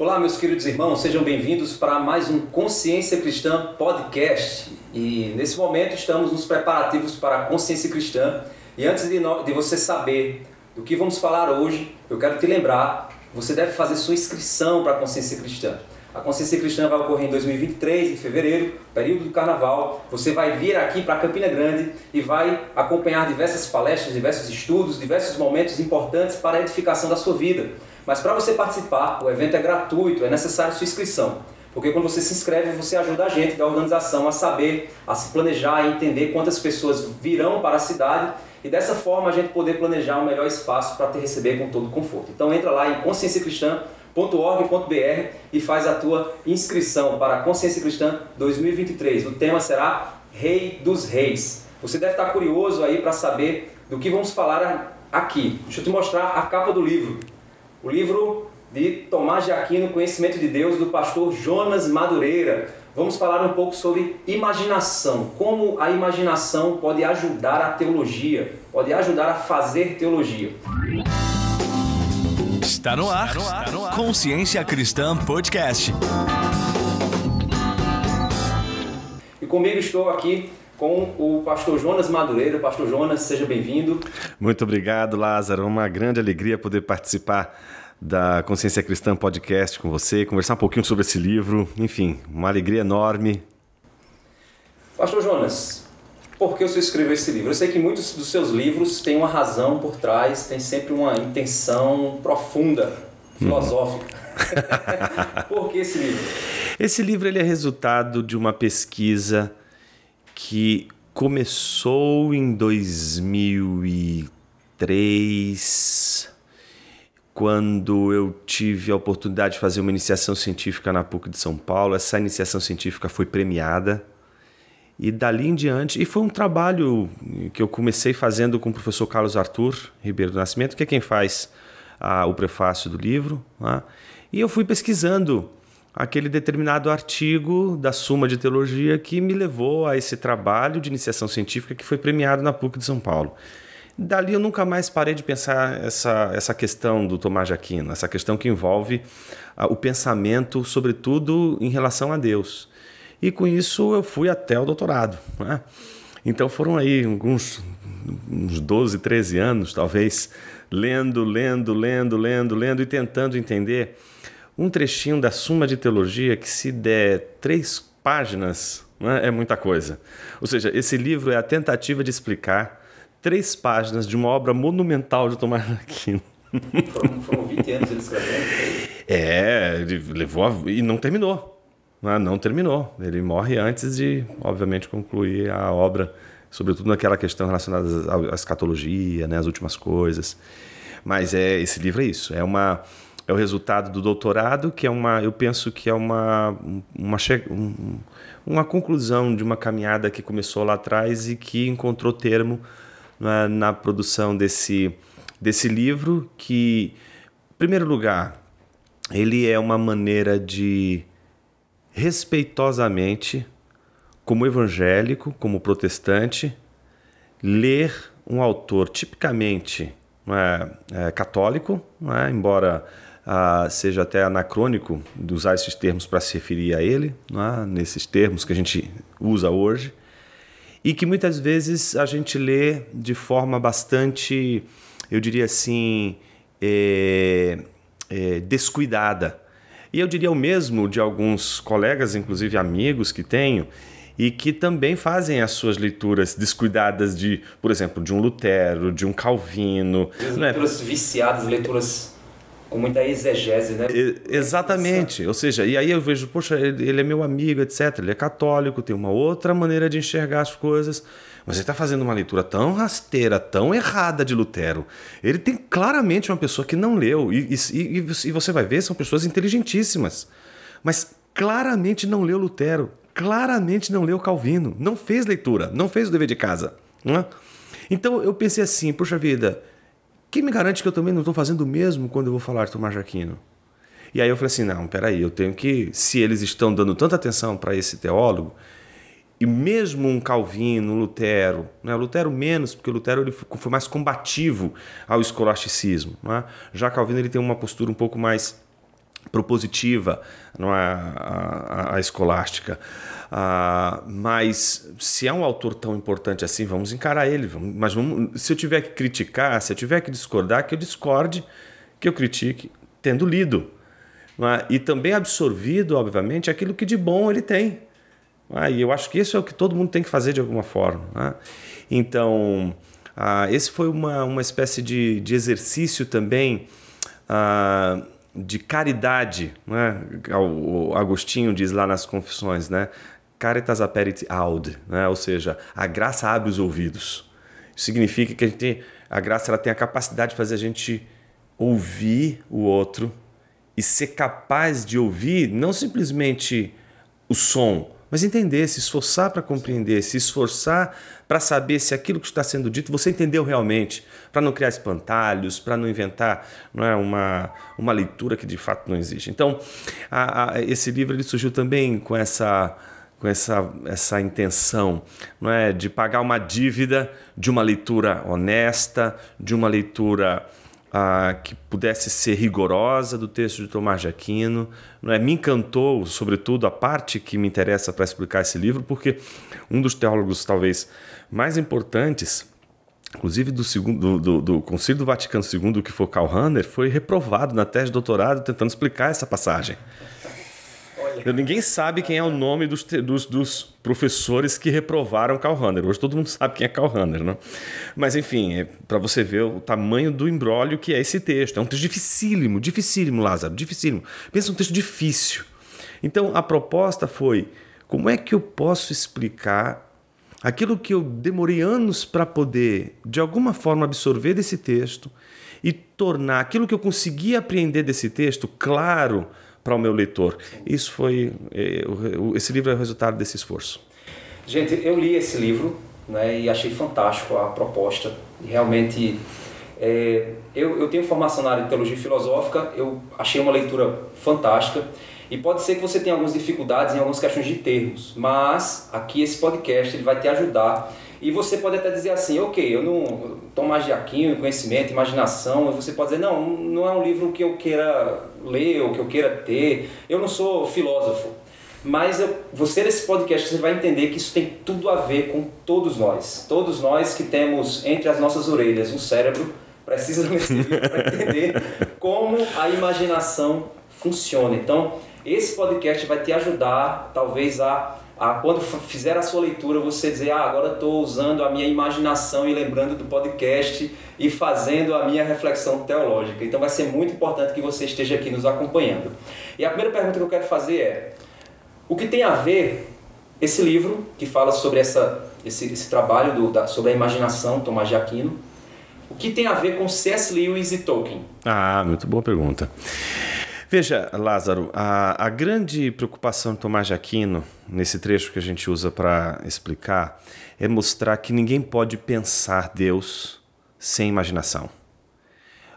Olá, meus queridos irmãos, sejam bem-vindos para mais um Consciência Cristã Podcast. E nesse momento estamos nos preparativos para a Consciência Cristã. E antes de, no... de você saber do que vamos falar hoje, eu quero te lembrar: você deve fazer sua inscrição para a Consciência Cristã. A Consciência Cristã vai ocorrer em 2023, em fevereiro, período do carnaval. Você vai vir aqui para Campina Grande e vai acompanhar diversas palestras, diversos estudos, diversos momentos importantes para a edificação da sua vida. Mas para você participar, o evento é gratuito, é necessário sua inscrição. Porque quando você se inscreve, você ajuda a gente da organização a saber, a se planejar, a entender quantas pessoas virão para a cidade e dessa forma a gente poder planejar o um melhor espaço para te receber com todo conforto. Então entra lá em conscienciacristã.org.br e faz a tua inscrição para Consciência Cristã 2023. O tema será Rei dos Reis. Você deve estar curioso aí para saber do que vamos falar aqui. Deixa eu te mostrar a capa do livro o livro de Tomás de Aquino, Conhecimento de Deus, do pastor Jonas Madureira. Vamos falar um pouco sobre imaginação, como a imaginação pode ajudar a teologia, pode ajudar a fazer teologia. Está no ar, está no ar. Consciência Cristã Podcast. E comigo estou aqui com o pastor Jonas Madureira. Pastor Jonas, seja bem-vindo. Muito obrigado, Lázaro. Uma grande alegria poder participar da Consciência Cristã Podcast com você, conversar um pouquinho sobre esse livro. Enfim, uma alegria enorme. Pastor Jonas, por que o senhor escreveu esse livro? Eu sei que muitos dos seus livros têm uma razão por trás, tem sempre uma intenção profunda, uhum. filosófica. Hum. por que esse livro? Esse livro ele é resultado de uma pesquisa que começou em 2003, quando eu tive a oportunidade de fazer uma iniciação científica na PUC de São Paulo. Essa iniciação científica foi premiada. E dali em diante, e foi um trabalho que eu comecei fazendo com o professor Carlos Arthur Ribeiro do Nascimento, que é quem faz ah, o prefácio do livro. Ah, e eu fui pesquisando aquele determinado artigo da Suma de Teologia que me levou a esse trabalho de iniciação científica que foi premiado na PUC de São Paulo. Dali eu nunca mais parei de pensar essa, essa questão do Tomás de Aquino, essa questão que envolve uh, o pensamento, sobretudo em relação a Deus. E com isso eu fui até o doutorado. Né? Então foram aí alguns uns 12, 13 anos, talvez, lendo, lendo, lendo, lendo, lendo e tentando entender um trechinho da Suma de Teologia que, se der três páginas, né, é muita coisa. Ou seja, esse livro é a tentativa de explicar três páginas de uma obra monumental de Tomás de Aquino. Foram, foram 20 anos ele escrevendo. É, ele levou a... e não terminou. Né, não terminou. Ele morre antes de, obviamente, concluir a obra, sobretudo naquela questão relacionada à escatologia, né, as últimas coisas. Mas é esse livro é isso. É uma é o resultado do doutorado, que é uma, eu penso que é uma, uma, uma conclusão de uma caminhada que começou lá atrás e que encontrou termo na, né, na produção desse, desse livro, que, em primeiro lugar, ele é uma maneira de respeitosamente, como evangélico, como protestante, ler um autor tipicamente é, é, católico, é, embora seja até anacrônico de usar esses termos para se referir a ele, né, nesses termos que a gente usa hoje, e que muitas vezes a gente lê de forma bastante, eu diria assim, é, é, descuidada. E eu diria o mesmo de alguns colegas, inclusive amigos que tenho, e que também fazem as suas leituras descuidadas de, por exemplo, de um Lutero, de um Calvino. Né? Leituras né? viciadas, leituras com muita exegese, né? E, exatamente. Essa... Ou seja, e aí eu vejo, poxa, ele, ele, é meu amigo, etc. Ele é católico, tem uma outra maneira de enxergar as coisas. Mas ele está fazendo uma leitura tão rasteira, tão errada de Lutero. Ele tem claramente uma pessoa que não leu. E, e, e você vai ver, são pessoas inteligentíssimas. Mas claramente não leu Lutero. Claramente não leu Calvino. Não fez leitura. Não fez o dever de casa. Não é? Então eu pensei assim, poxa vida quem me garante que eu também não estou fazendo o mesmo quando eu vou falar Tomás Jaquino? E aí eu falei assim, não, peraí, eu tenho que, se eles estão dando tanta atenção para esse teólogo, e mesmo um Calvino, um Lutero, né? Lutero menos, porque Lutero ele foi mais combativo ao escolasticismo, né? já Calvino ele tem uma postura um pouco mais propositiva não é? a, a, a escolástica. Ah, mas se é um autor tão importante assim, vamos encarar ele. Vamos, mas vamos, se eu tiver que criticar, se eu tiver que discordar, que eu discorde, que eu critique, tendo lido. É? e também absorvido, obviamente, aquilo que de bom ele tem. É? e eu acho que isso é o que todo mundo tem que fazer de alguma forma. É? Então, ah, esse foi uma, uma espécie de, de exercício também ah, de caridade. Né? O Agostinho diz lá nas Confissões, né? caritas aperit aud, né? ou seja, a graça abre os ouvidos. Isso significa que a, gente tem, a graça ela tem a capacidade de fazer a gente ouvir o outro e ser capaz de ouvir não simplesmente o som, mas entender, se esforçar para compreender, se esforçar para saber se aquilo que está sendo dito você entendeu realmente, para não criar espantalhos, para não inventar não é, uma, uma leitura que de fato não existe. Então, a, a, esse livro ele surgiu também com essa com essa, essa intenção, não é, de pagar uma dívida de uma leitura honesta, de uma leitura ah, que pudesse ser rigorosa do texto de Tomás de Aquino. Não é? Me encantou, sobretudo, a parte que me interessa para explicar esse livro, porque um dos teólogos talvez mais importantes, inclusive do, segundo, do, do, do Concílio do Vaticano II, que foi Karl Rahner, foi reprovado na tese de doutorado tentando explicar essa passagem. Eu, ninguém sabe quem é o nome dos, dos, dos, professores que reprovaram Karl Rahner. Hoje todo mundo sabe quem é Karl Rahner, né? Mas enfim, é para você ver o tamanho do embrólio que é esse texto. É um texto dificílimo, dificílimo, Lázaro, dificílimo. Pensa um texto difícil. Então a proposta foi: como é que eu posso explicar aquilo que eu demorei anos para poder, de alguma forma, absorver desse texto e tornar aquilo que eu consegui apreender desse texto claro? para o meu leitor. Isso foi eh, esse livro é o resultado desse esforço. Gente, eu li esse livro né, e achei fantástico a proposta. Realmente, é, eu, eu tenho formação na área de teologia filosófica, eu achei uma leitura fantástica. E pode ser que você tenha algumas dificuldades em algumas questões de termos, mas aqui esse podcast ele vai te ajudar. E você pode até dizer assim, ok, eu não tomo mais de aqui, conhecimento, imaginação, você pode dizer, não, não é um livro que eu queira ler ou que eu queira ter. Eu não sou filósofo, mas eu, você nesse podcast você vai entender que isso tem tudo a ver com todos nós. Todos nós que temos entre as nossas orelhas um cérebro precisa para entender como a imaginação funciona. Então, esse podcast vai te ajudar talvez a a, quando fizer a sua leitura, você dizer, ah, agora estou usando a minha imaginação e lembrando do podcast e fazendo a minha reflexão teológica. Então vai ser muito importante que você esteja aqui nos acompanhando. E a primeira pergunta que eu quero fazer é, o que tem a ver esse livro, que fala sobre essa, esse, esse trabalho do, da, sobre a imaginação, Tomás de Aquino, o que tem a ver com C.S. Lewis e Tolkien? Ah, muito boa pergunta. Veja, Lázaro, a, a grande preocupação de Tomás de Aquino, nesse trecho que a gente usa para explicar, é mostrar que ninguém pode pensar Deus sem imaginação.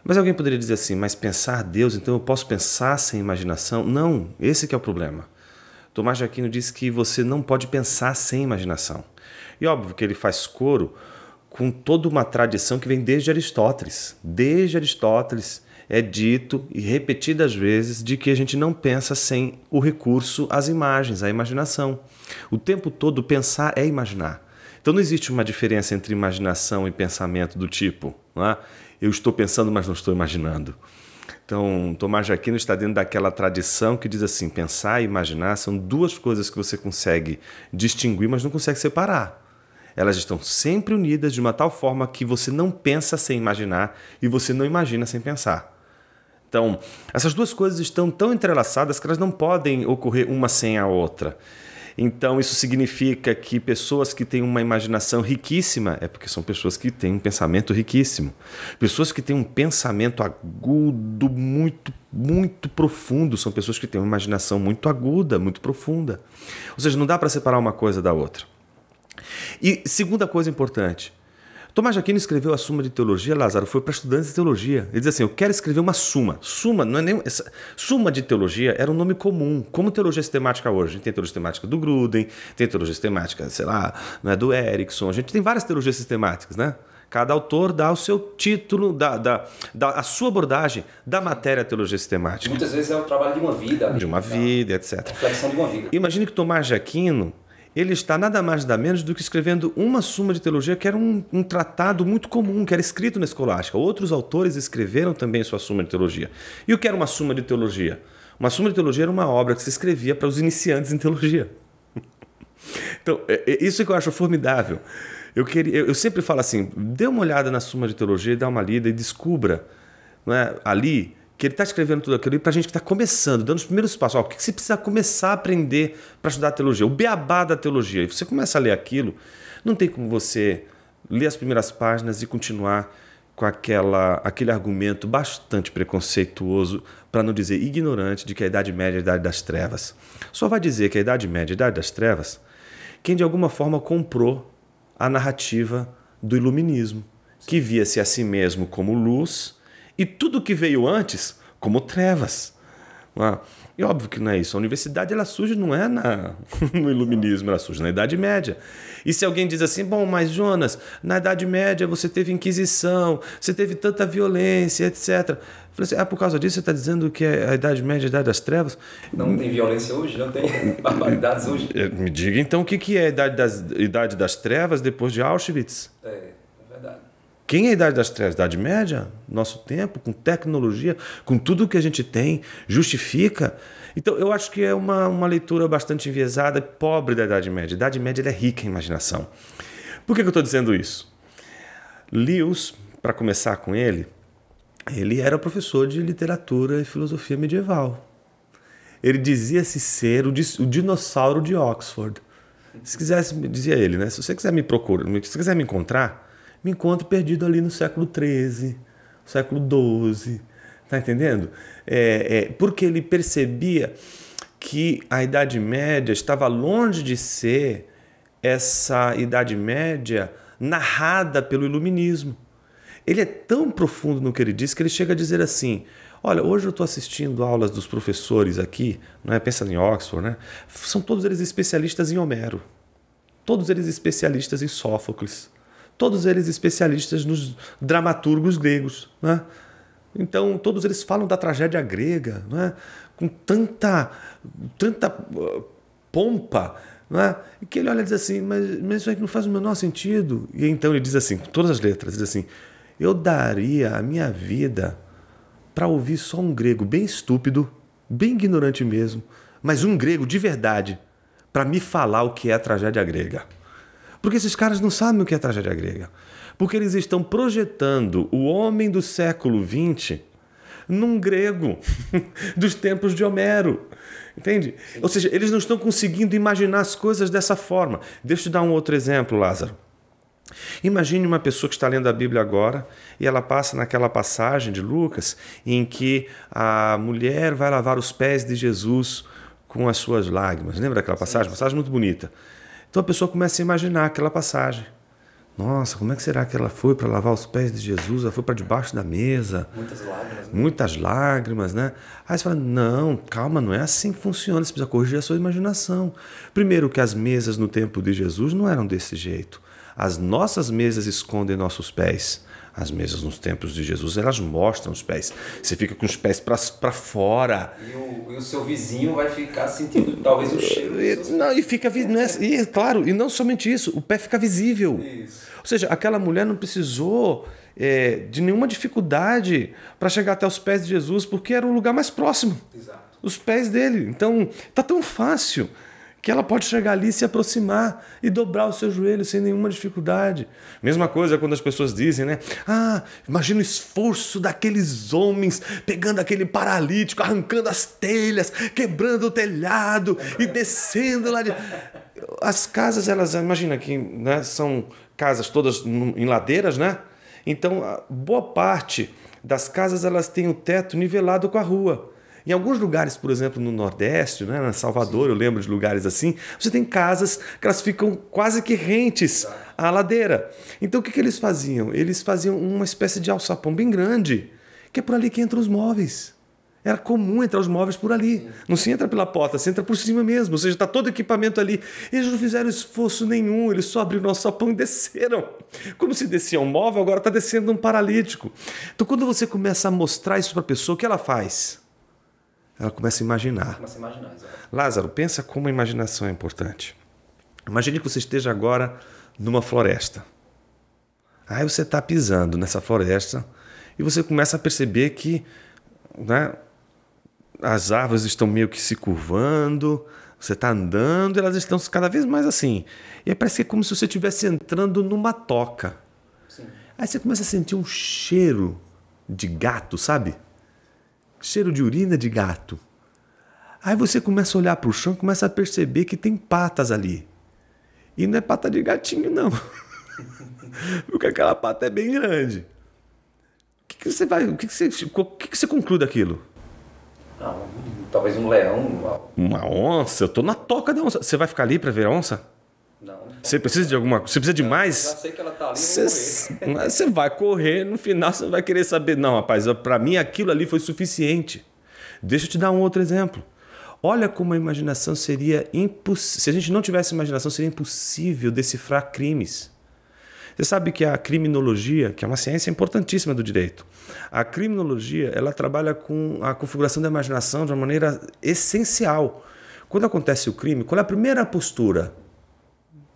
Mas alguém poderia dizer assim, mas pensar Deus, então eu posso pensar sem imaginação? Não, esse é o problema. Tomás de Aquino diz que você não pode pensar sem imaginação. E óbvio que ele faz coro com toda uma tradição que vem desde Aristóteles. Desde Aristóteles, é dito e repetidas vezes de que a gente não pensa sem o recurso às imagens, à imaginação. O tempo todo pensar é imaginar. Então não existe uma diferença entre imaginação e pensamento do tipo, é? eu estou pensando, mas não estou imaginando. Então, Tomás de Aquino está dentro daquela tradição que diz assim: pensar e imaginar são duas coisas que você consegue distinguir, mas não consegue separar elas estão sempre unidas de uma tal forma que você não pensa sem imaginar e você não imagina sem pensar. Então, Essas duas coisas estão tão entrelaçadas que elas não podem ocorrer uma sem a outra. Então, isso significa que pessoas que têm uma imaginação riquíssima é porque são pessoas que têm um pensamento riquíssimo. Pessoas que têm um pensamento agudo, muito, muito profundo, são pessoas que têm uma imaginação muito aguda, muito profunda. Ou seja, não dá para separar uma coisa da outra. E segunda coisa importante, Tomás de Aquino escreveu a Suma de Teologia, Lázaro, foi para estudantes de teologia. Ele diz assim: Eu quero escrever uma suma. Suma não é nem. Essa, suma de teologia era um nome comum, como teologia sistemática hoje. A gente tem teologia sistemática do Gruden, tem teologia sistemática, sei lá, né, do Erickson. A gente tem várias teologias sistemáticas, né? Cada autor dá o seu título, dá, dá, dá, a sua abordagem da matéria teologia sistemática. Muitas vezes é o trabalho de uma vida. Né? De uma vida, etc. Reflexão de uma vida. Imagine que Tomás de Aquino ele está nada mais nada menos do que escrevendo uma suma de teologia que era um, um, tratado muito comum, que era escrito na escolástica. Outros autores escreveram também sua suma de teologia. E o que era uma suma de teologia? Uma suma de teologia era uma obra que se escrevia para os iniciantes em teologia. Então, é, é isso é que eu acho formidável. Eu, queria, eu sempre falo assim: dê uma olhada na suma de teologia, dá uma lida e descubra é, ali que ele está escrevendo tudo aquilo e para a gente que está começando, dando os primeiros passos, ó, o que, que você precisa começar a aprender para estudar a teologia? O beabá da teologia. E você começa a ler aquilo, não tem como você ler as primeiras páginas e continuar com aquela, aquele argumento bastante preconceituoso, para não dizer ignorante, de que a Idade Média é a Idade das Trevas. Só vai dizer que a Idade Média é a Idade das Trevas quem de alguma forma comprou a narrativa do iluminismo, que via-se a si mesmo como luz e tudo que veio antes, como trevas. e óbvio que não é isso. A universidade ela surge não é na, no iluminismo, ela surge na Idade Média. E se alguém diz assim, bom, mas Jonas, na Idade Média você teve Inquisição, você teve tanta violência, etc. Falei assim, ah, por causa disso você está dizendo que a Idade Média é a Idade das Trevas? Não tem violência hoje, não tem barbaridades hoje. Eh, me diga então o que é a Idade das, Idade das Trevas depois de Auschwitz? É. Quem é a Idade das Trevas? Idade Média? Nosso tempo, com tecnologia, com tudo que a gente tem, justifica. Então, eu acho que é uma, uma leitura bastante enviesada, pobre da Idade Média. A Idade Média é rica em imaginação. Por que, que eu estou dizendo isso? Lewis, para começar com ele, ele era professor de literatura e filosofia medieval. Ele dizia-se ser o, o dinossauro de Oxford. Se quisesse, dizia ele, né? Se você quiser me procurar, se quiser me encontrar, me encontro perdido ali no século XIII, século XII. Tá entendendo? É, é, porque ele percebia que a Idade Média estava longe de ser essa Idade Média narrada pelo Iluminismo. Ele é tão profundo no que ele diz que ele chega a dizer assim: Olha, hoje eu estou assistindo aulas dos professores aqui, né? pensando em Oxford, né? são todos eles especialistas em Homero, todos eles especialistas em Sófocles, todos eles especialistas nos dramaturgos gregos. Né? Então, todos eles falam da tragédia grega né? com tanta, tanta uh, pompa. Né? E que ele olha e diz assim, mas, mas isso aí não faz o menor sentido. E então ele diz assim, com todas as letras, diz assim, eu daria a minha vida para ouvir só um grego bem estúpido, bem ignorante mesmo, mas um grego de verdade, para me falar o que é a tragédia grega. Porque esses caras não sabem o que é tragédia grega. Porque eles estão projetando o homem do século XX num grego dos tempos de Homero. Entende? Ou seja, eles não estão conseguindo imaginar as coisas dessa forma. Deixa eu te dar um outro exemplo, Lázaro. Imagine uma pessoa que está lendo a Bíblia agora e ela passa naquela passagem de Lucas em que a mulher vai lavar os pés de Jesus com as suas lágrimas. Lembra daquela passagem? Sim. Passagem muito bonita. Então a pessoa começa a imaginar aquela passagem. Nossa, como é que será que ela foi para lavar os pés de Jesus? Ela foi para debaixo da mesa. Muitas lágrimas. Né? Muitas lágrimas, né? Aí você fala: não, calma, não é assim que funciona. Você precisa corrigir a sua imaginação. Primeiro, que as mesas no tempo de Jesus não eram desse jeito. As nossas mesas escondem nossos pés. As mesas nos templos de Jesus, elas mostram os pés. Você fica com os pés para fora. E o, e o, seu vizinho vai ficar sentindo talvez o cheiro. E, não, e fica. Né, e, é claro, e não somente isso, o pé fica visível. Isso. Ou seja, aquela mulher não precisou. É, de nenhuma dificuldade para chegar até os pés de Jesus, porque era o lugar mais próximo. Exato. Os pés dele. Então, tá tão fácil que ela pode chegar ali, se aproximar e dobrar o seu joelho sem nenhuma dificuldade. Mesma coisa quando as pessoas dizem, né? Ah, imagina o esforço daqueles homens pegando aquele paralítico, arrancando as telhas, quebrando o telhado e descendo lá de. As casas, elas, imagina que né, são casas todas em ladeiras, né? Então, boa parte das casas elas têm o teto nivelado com a rua. Em alguns lugares, por exemplo, no Nordeste, né, na Salvador, Sim. eu lembro de lugares assim, você tem casas que elas ficam quase que rentes tá. à ladeira. Então o que, que eles faziam? Eles faziam uma espécie de alçapão bem grande, que é por ali que entram os móveis. Era comum entrar os móveis por ali. Não se entra pela porta, se entra por cima mesmo. Ou seja, está todo o equipamento ali. Eles não fizeram esforço nenhum, eles só abriram o nosso sapão e desceram. Como se descia um móvel, agora está descendo um paralítico. Então, quando você começa a mostrar isso para a pessoa, o que ela faz? ela começa a imaginar. Começa a imaginar Lázaro, pensa como a imaginação é importante. Imagine que você esteja agora numa floresta. Aí você está pisando nessa floresta e você começa a perceber que né, as árvores estão meio que se curvando, você está andando, e elas estão cada vez mais assim. E parece que é como se você estivesse entrando numa toca. Sim. Aí você começa a sentir um cheiro de gato, sabe? cheiro de urina de gato. Aí você começa a olhar para o chão, começa a perceber que tem patas ali. E não é pata de gatinho, não. Porque aquela pata é bem grande. O que, que você vai. O que, que, você, o que, que você conclui daquilo? Ah, talvez um leão. Uma... uma onça? Eu tô na toca da onça. Você vai ficar ali para ver a onça? Você precisa de alguma coisa? Você precisa de mais? já sei que ela tá ali, você, você vai correr, no final você vai querer saber. Não, rapaz, para mim aquilo ali foi suficiente. Deixa eu te dar um outro exemplo. Olha como a imaginação seria impossível. Se a gente não tivesse imaginação, seria impossível decifrar crimes. Você sabe que a criminologia, que é uma ciência importantíssima do direito, a criminologia ela trabalha com a configuração da imaginação de uma maneira essencial. Quando acontece o crime, qual é a primeira postura?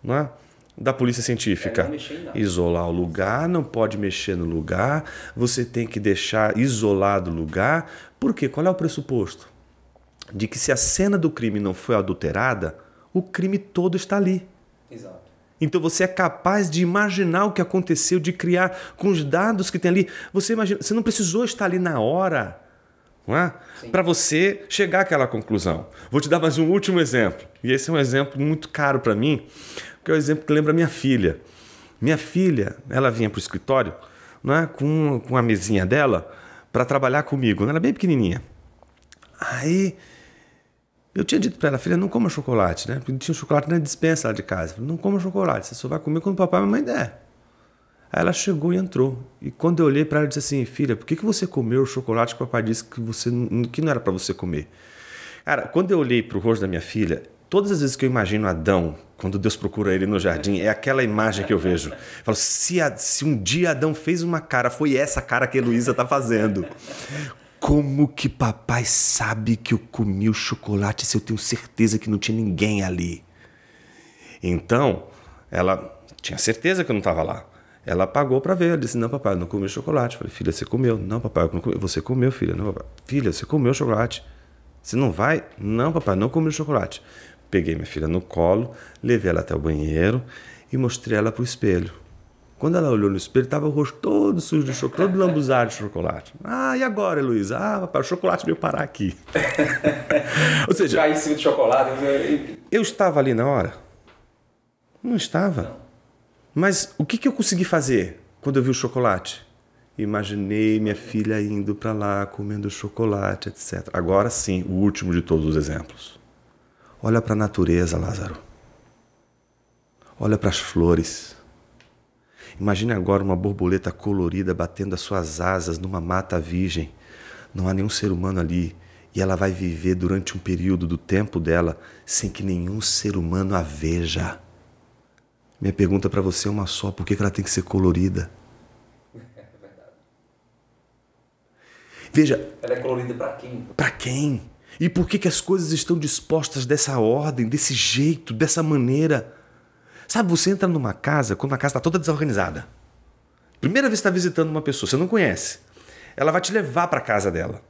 não é? da polícia científica. É isolar o lugar, não pode mexer no lugar, você tem que deixar isolado o lugar. Por quê? Qual é o pressuposto? De que se a cena do crime não foi adulterada, o crime todo está ali. Exato. Então você é capaz de imaginar o que aconteceu, de criar com os dados que tem ali. Você imagina, você não precisou estar ali na hora, é? Para você chegar àquela conclusão. Vou te dar mais um último exemplo. E esse é um exemplo muito caro para mim que é o exemplo que lembra minha filha. Minha filha, ela vinha para o escritório né, com, com a mesinha dela para trabalhar comigo. Ela era bem pequenininha. Aí eu tinha dito para ela, filha, não coma chocolate, né? Porque tinha chocolate na dispensa lá de casa. Falei, não coma chocolate, você só vai comer quando o papai e a mamãe der. Aí ela chegou e entrou. E quando eu olhei para ela, eu disse assim: Filha, por que, que você comeu o chocolate que o papai disse que, você, que não era para você comer? Cara, quando eu olhei para o rosto da minha filha, Todas as vezes que eu imagino Adão, quando Deus procura ele no jardim, é aquela imagem que eu vejo. Eu falo, se, a, se um dia Adão fez uma cara, foi essa cara que a Heloísa está fazendo. Como que papai sabe que eu comi o chocolate se eu tenho certeza que não tinha ninguém ali? Então, ela tinha certeza que eu não estava lá. Ela pagou para ver. Ela disse: Não, papai, eu não comi chocolate. Eu falei: Filha, você comeu. Não, papai, eu não comi. Você comeu, filha. Não, papai. Filha, você comeu o chocolate. Você não vai? Não, papai, não comi chocolate. Peguei minha filha no colo, levei ela até o banheiro e mostrei ela para o espelho. Quando ela olhou no espelho, estava o rosto todo sujo de chocolate, todo lambuzado de chocolate. Ah, e agora, Luísa? Ah, papai, o chocolate veio parar aqui. Ou seja... Cair em cima de chocolate... Né? Eu estava ali na hora? Não estava. Não. Mas o que, que eu consegui fazer quando eu vi o chocolate? Imaginei minha filha indo para lá, comendo chocolate, etc. Agora sim, o último de todos os exemplos. Olha para a natureza, Lázaro. Olha para as flores. Imagine agora uma borboleta colorida batendo as suas asas numa mata virgem. Não há nenhum ser humano ali e ela vai viver durante um período do tempo dela sem que nenhum ser humano a veja. Minha pergunta para você é uma só: por que ela tem que ser colorida? É veja. Ela é colorida para quem? Para quem? E por que, que as coisas estão dispostas dessa ordem, desse jeito, dessa maneira? Sabe, você entra numa casa, quando a casa está toda desorganizada. Primeira vez que está visitando uma pessoa, você não conhece. Ela vai te levar para a casa dela.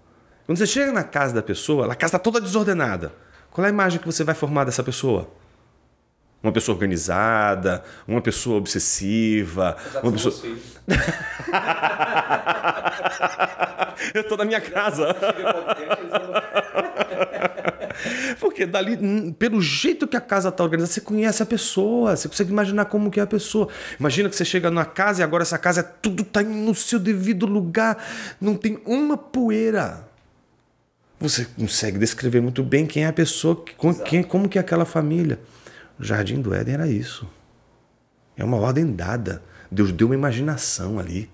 Quando você chega na casa da pessoa, a casa está toda desordenada. Qual é a imagem que você vai formar dessa pessoa? Uma pessoa organizada, uma pessoa obsessiva, uma pessoa. eu tô na minha casa. Porque dali, pelo jeito que a casa tá organizada, você conhece a pessoa, você consegue imaginar como que é a pessoa. Imagina que você chega numa casa e agora essa casa é tudo tá no seu devido lugar, não tem uma poeira. Você consegue descrever muito bem quem é a pessoa, quem, como que é aquela família. O Jardim do Éden era isso. É uma ordem dada. Deus deu uma imaginação ali.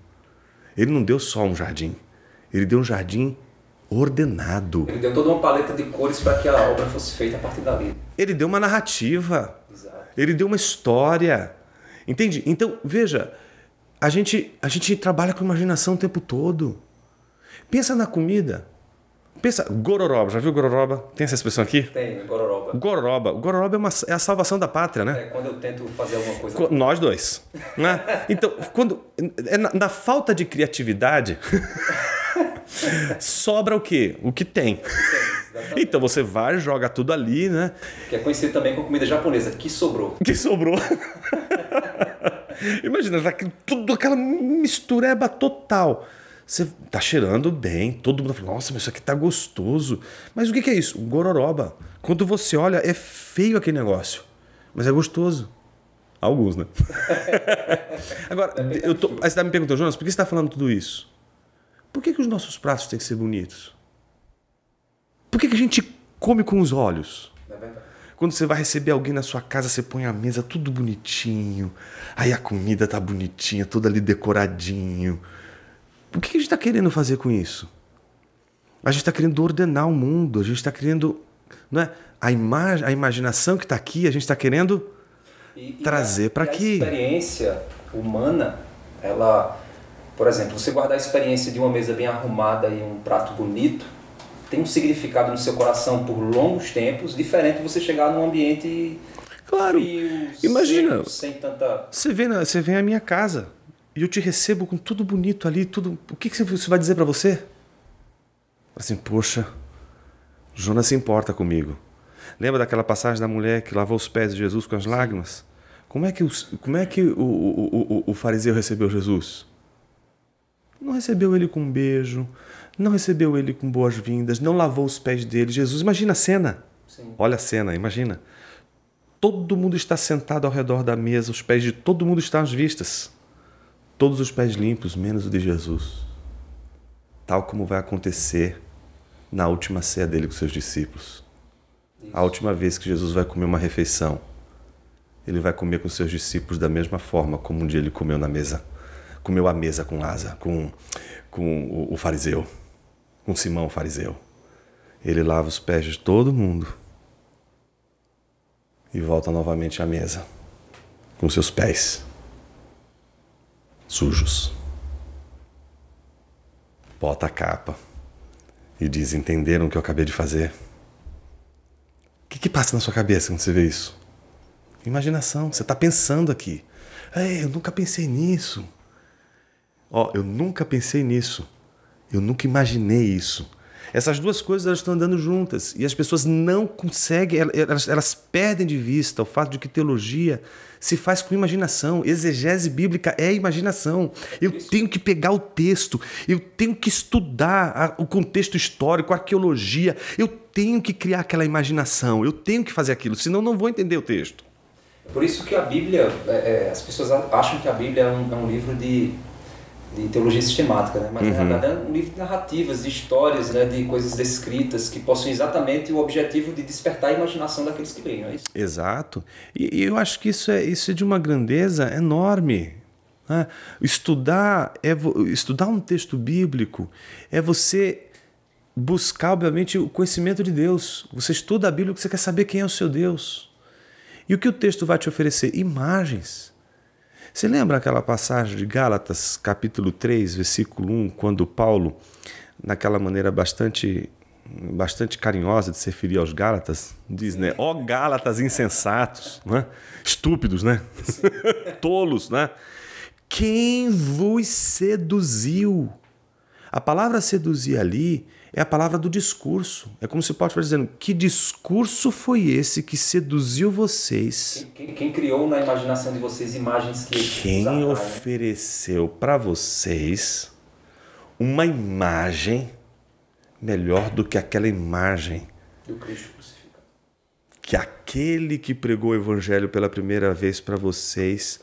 Ele não deu só um jardim, ele deu um jardim ordenado. Ele deu toda uma paleta de cores para que a obra fosse feita a partir dali. Ele deu uma narrativa. Exato. Ele deu uma história. Entende? Então, veja, a gente, a gente trabalha com imaginação o tempo todo. Pensa na comida. Pensa, gororoba, já viu gororoba? Tem essa expressão aqui? Tem, gororoba. Gororoba. Gororoba é, uma, é a salvação da pátria, né? É, quando eu tento fazer alguma coisa. Co nós dois. Né? Então, quando. É na, na falta de criatividade. sobra o quê? O que tem. Exatamente. Então você vai, joga tudo ali, né? Que é conhecido também com comida japonesa, que sobrou. Que sobrou. Imagina, tudo aquela mistureba total. Você tá cheirando bem, todo mundo fala, nossa, mas isso aqui tá gostoso. Mas o que, que é isso? gororoba. Quando você olha, é feio aquele negócio, mas é gostoso. Alguns, né? Agora, eu tô, aí você está me perguntando, Jonas, por que você está falando tudo isso? Por que, que os nossos pratos têm que ser bonitos? Por que, que a gente come com os olhos? Quando você vai receber alguém na sua casa, você põe a mesa tudo bonitinho. Aí a comida tá bonitinha, toda ali decoradinho. O que a gente está querendo fazer com isso? A gente está querendo ordenar o mundo, a gente está querendo. Não é? a, a imaginação que está aqui, a gente está querendo e, trazer para aqui. A experiência humana, ela. Por exemplo, você guardar a experiência de uma mesa bem arrumada e um prato bonito tem um significado no seu coração por longos tempos, diferente de você chegar num ambiente Claro. Frio, Imagina. Seco, sem tanta. Você vem, na, você vem à minha casa e eu te recebo com tudo bonito ali, tudo. O que, que isso vai dizer para você? Assim, poxa, Jonas se importa comigo. Lembra daquela passagem da mulher que lavou os pés de Jesus com as lágrimas? Como é que, como é que o, o, o, o fariseu recebeu Jesus? Não recebeu ele com um beijo, não recebeu ele com boas-vindas, não lavou os pés dele. Jesus, imagina a cena. Sim. Olha a cena, imagina. Todo mundo está sentado ao redor da mesa, os pés de todo mundo estão às vistas todos os pés limpos, menos o de Jesus. Tal como vai acontecer na última ceia dele com seus discípulos. A última vez que Jesus vai comer uma refeição, ele vai comer com seus discípulos da mesma forma como um dia ele comeu na mesa. Comeu à mesa com Lázaro, com, com o, o fariseu, com Simão o fariseu. Ele lava os pés de todo mundo e volta novamente à mesa com seus pés sujos. Bota a capa e diz: Entenderam o que eu acabei de fazer? O que, que passa na sua cabeça quando você vê isso? Imaginação, você está pensando aqui. Ei, é, eu nunca pensei nisso. Ó, oh, eu nunca pensei nisso. Eu nunca imaginei isso. Essas duas coisas elas estão andando juntas e as pessoas não conseguem, elas, elas perdem de vista o fato de que teologia se faz com imaginação. Exegese bíblica é imaginação. Eu tenho que pegar o texto, eu tenho que estudar o contexto histórico, a arqueologia, eu tenho que criar aquela imaginação, eu tenho que fazer aquilo, senão não vou entender o texto. Por isso que a Bíblia, é, é, as pessoas acham que a Bíblia é um, é um livro de de teologia sistemática, né? mas uhum. na verdade é um livro de narrativas, de histórias, né? de coisas descritas que possuem exatamente o objetivo de despertar a imaginação daqueles que leem, não é isso? Exato. E, e eu acho que isso é, isso é de uma grandeza enorme. Né? Estudar, é, estudar um texto bíblico é você buscar, obviamente, o conhecimento de Deus. Você estuda a Bíblia porque você quer saber quem é o seu Deus. E o que o texto vai te oferecer? Imagens você lembra aquela passagem de Gálatas, capítulo 3, versículo 1, quando Paulo, naquela maneira bastante bastante carinhosa de se referir aos Gálatas, diz, né? Ó oh, Gálatas insensatos, né? Estúpidos, né? Tolos, né? Quem vos seduziu? A palavra seduzir ali é a palavra do discurso. É como se o Paulo estivesse dizendo: que discurso foi esse que seduziu vocês? Quem, quem criou na imaginação de vocês imagens que. Quem usaram, ofereceu para vocês uma imagem melhor do que aquela imagem do Cristo crucificado? Que aquele que pregou o evangelho pela primeira vez para vocês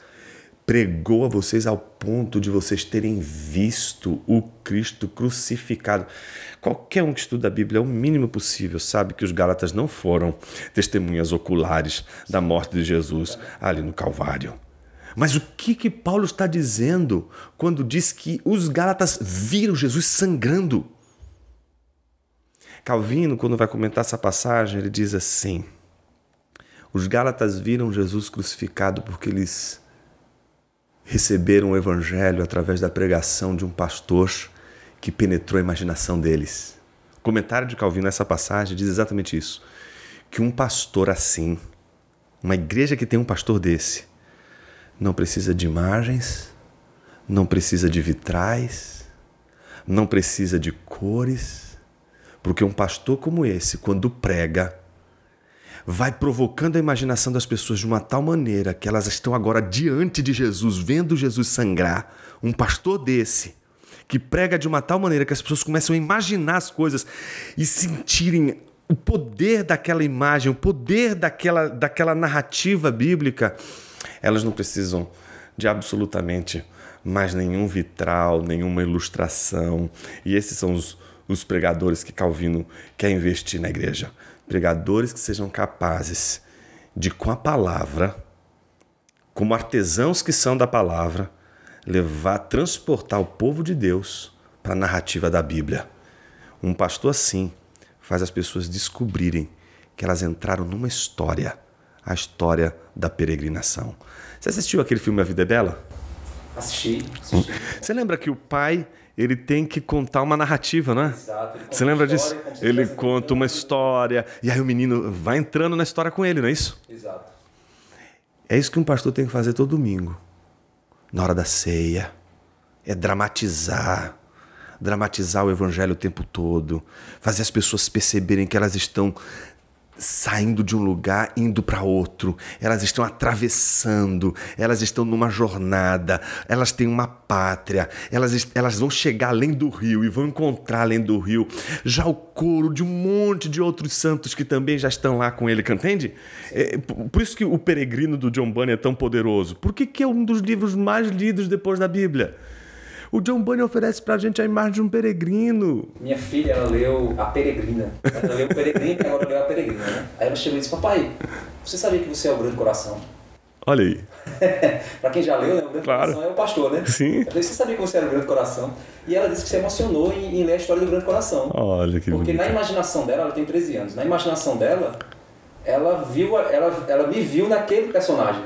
pregou a vocês ao ponto de vocês terem visto o Cristo crucificado. Qualquer um que estuda a Bíblia, é o mínimo possível, sabe que os Gálatas não foram testemunhas oculares da morte de Jesus ali no Calvário. Mas o que que Paulo está dizendo quando diz que os Gálatas viram Jesus sangrando? Calvino, quando vai comentar essa passagem, ele diz assim: Os Gálatas viram Jesus crucificado porque eles receberam o evangelho através da pregação de um pastor que penetrou a imaginação deles. O comentário de Calvino nessa passagem diz exatamente isso: que um pastor assim, uma igreja que tem um pastor desse, não precisa de imagens, não precisa de vitrais, não precisa de cores, porque um pastor como esse, quando prega, vai provocando a imaginação das pessoas de uma tal maneira que elas estão agora diante de Jesus, vendo Jesus sangrar. Um pastor desse, que prega de uma tal maneira que as pessoas começam a imaginar as coisas e sentirem o poder daquela imagem, o poder daquela, daquela narrativa bíblica, elas não precisam de absolutamente mais nenhum vitral, nenhuma ilustração. E esses são os, os pregadores que Calvino quer investir na igreja pregadores que sejam capazes de, com a palavra, como artesãos que são da palavra, levar, transportar o povo de Deus para a narrativa da Bíblia. Um pastor assim faz as pessoas descobrirem que elas entraram numa história, a história da peregrinação. Você assistiu aquele filme A Vida é Bela? Assisti. Hum. assisti. Você lembra que o pai ele tem que contar uma narrativa, né? Exato. Você lembra disso? Ele conta uma história, e aí o menino vai entrando na história com ele, não é isso? Exato. É isso que um pastor tem que fazer todo domingo, na hora da ceia. É dramatizar. Dramatizar o evangelho o tempo todo. Fazer as pessoas perceberem que elas estão saindo de um lugar, indo para outro. Elas estão atravessando, elas estão numa jornada, elas têm uma pátria, elas, elas vão chegar além do rio e vão encontrar além do rio já o coro de um monte de outros santos que também já estão lá com ele, entende? É, por isso que o Peregrino do John Bunyan é tão poderoso, Por que é um dos livros mais lidos depois da Bíblia. O John Bunny oferece pra gente a imagem de um peregrino. Minha filha, ela leu A Peregrina. Ela leu o Peregrino e agora leu A Peregrina, né? Aí ela chegou e disse, papai, você sabia que você é o grande coração? Olha aí. pra quem já leu, né? O grande claro. coração é o pastor, né? Sim. Eu disse, você sabia que você era o grande coração? E ela disse que se emocionou em, em ler a história do grande coração. Olha que Porque bonito. na imaginação dela, ela tem 13 anos, na imaginação dela, ela viu, ela, ela me viu naquele personagem.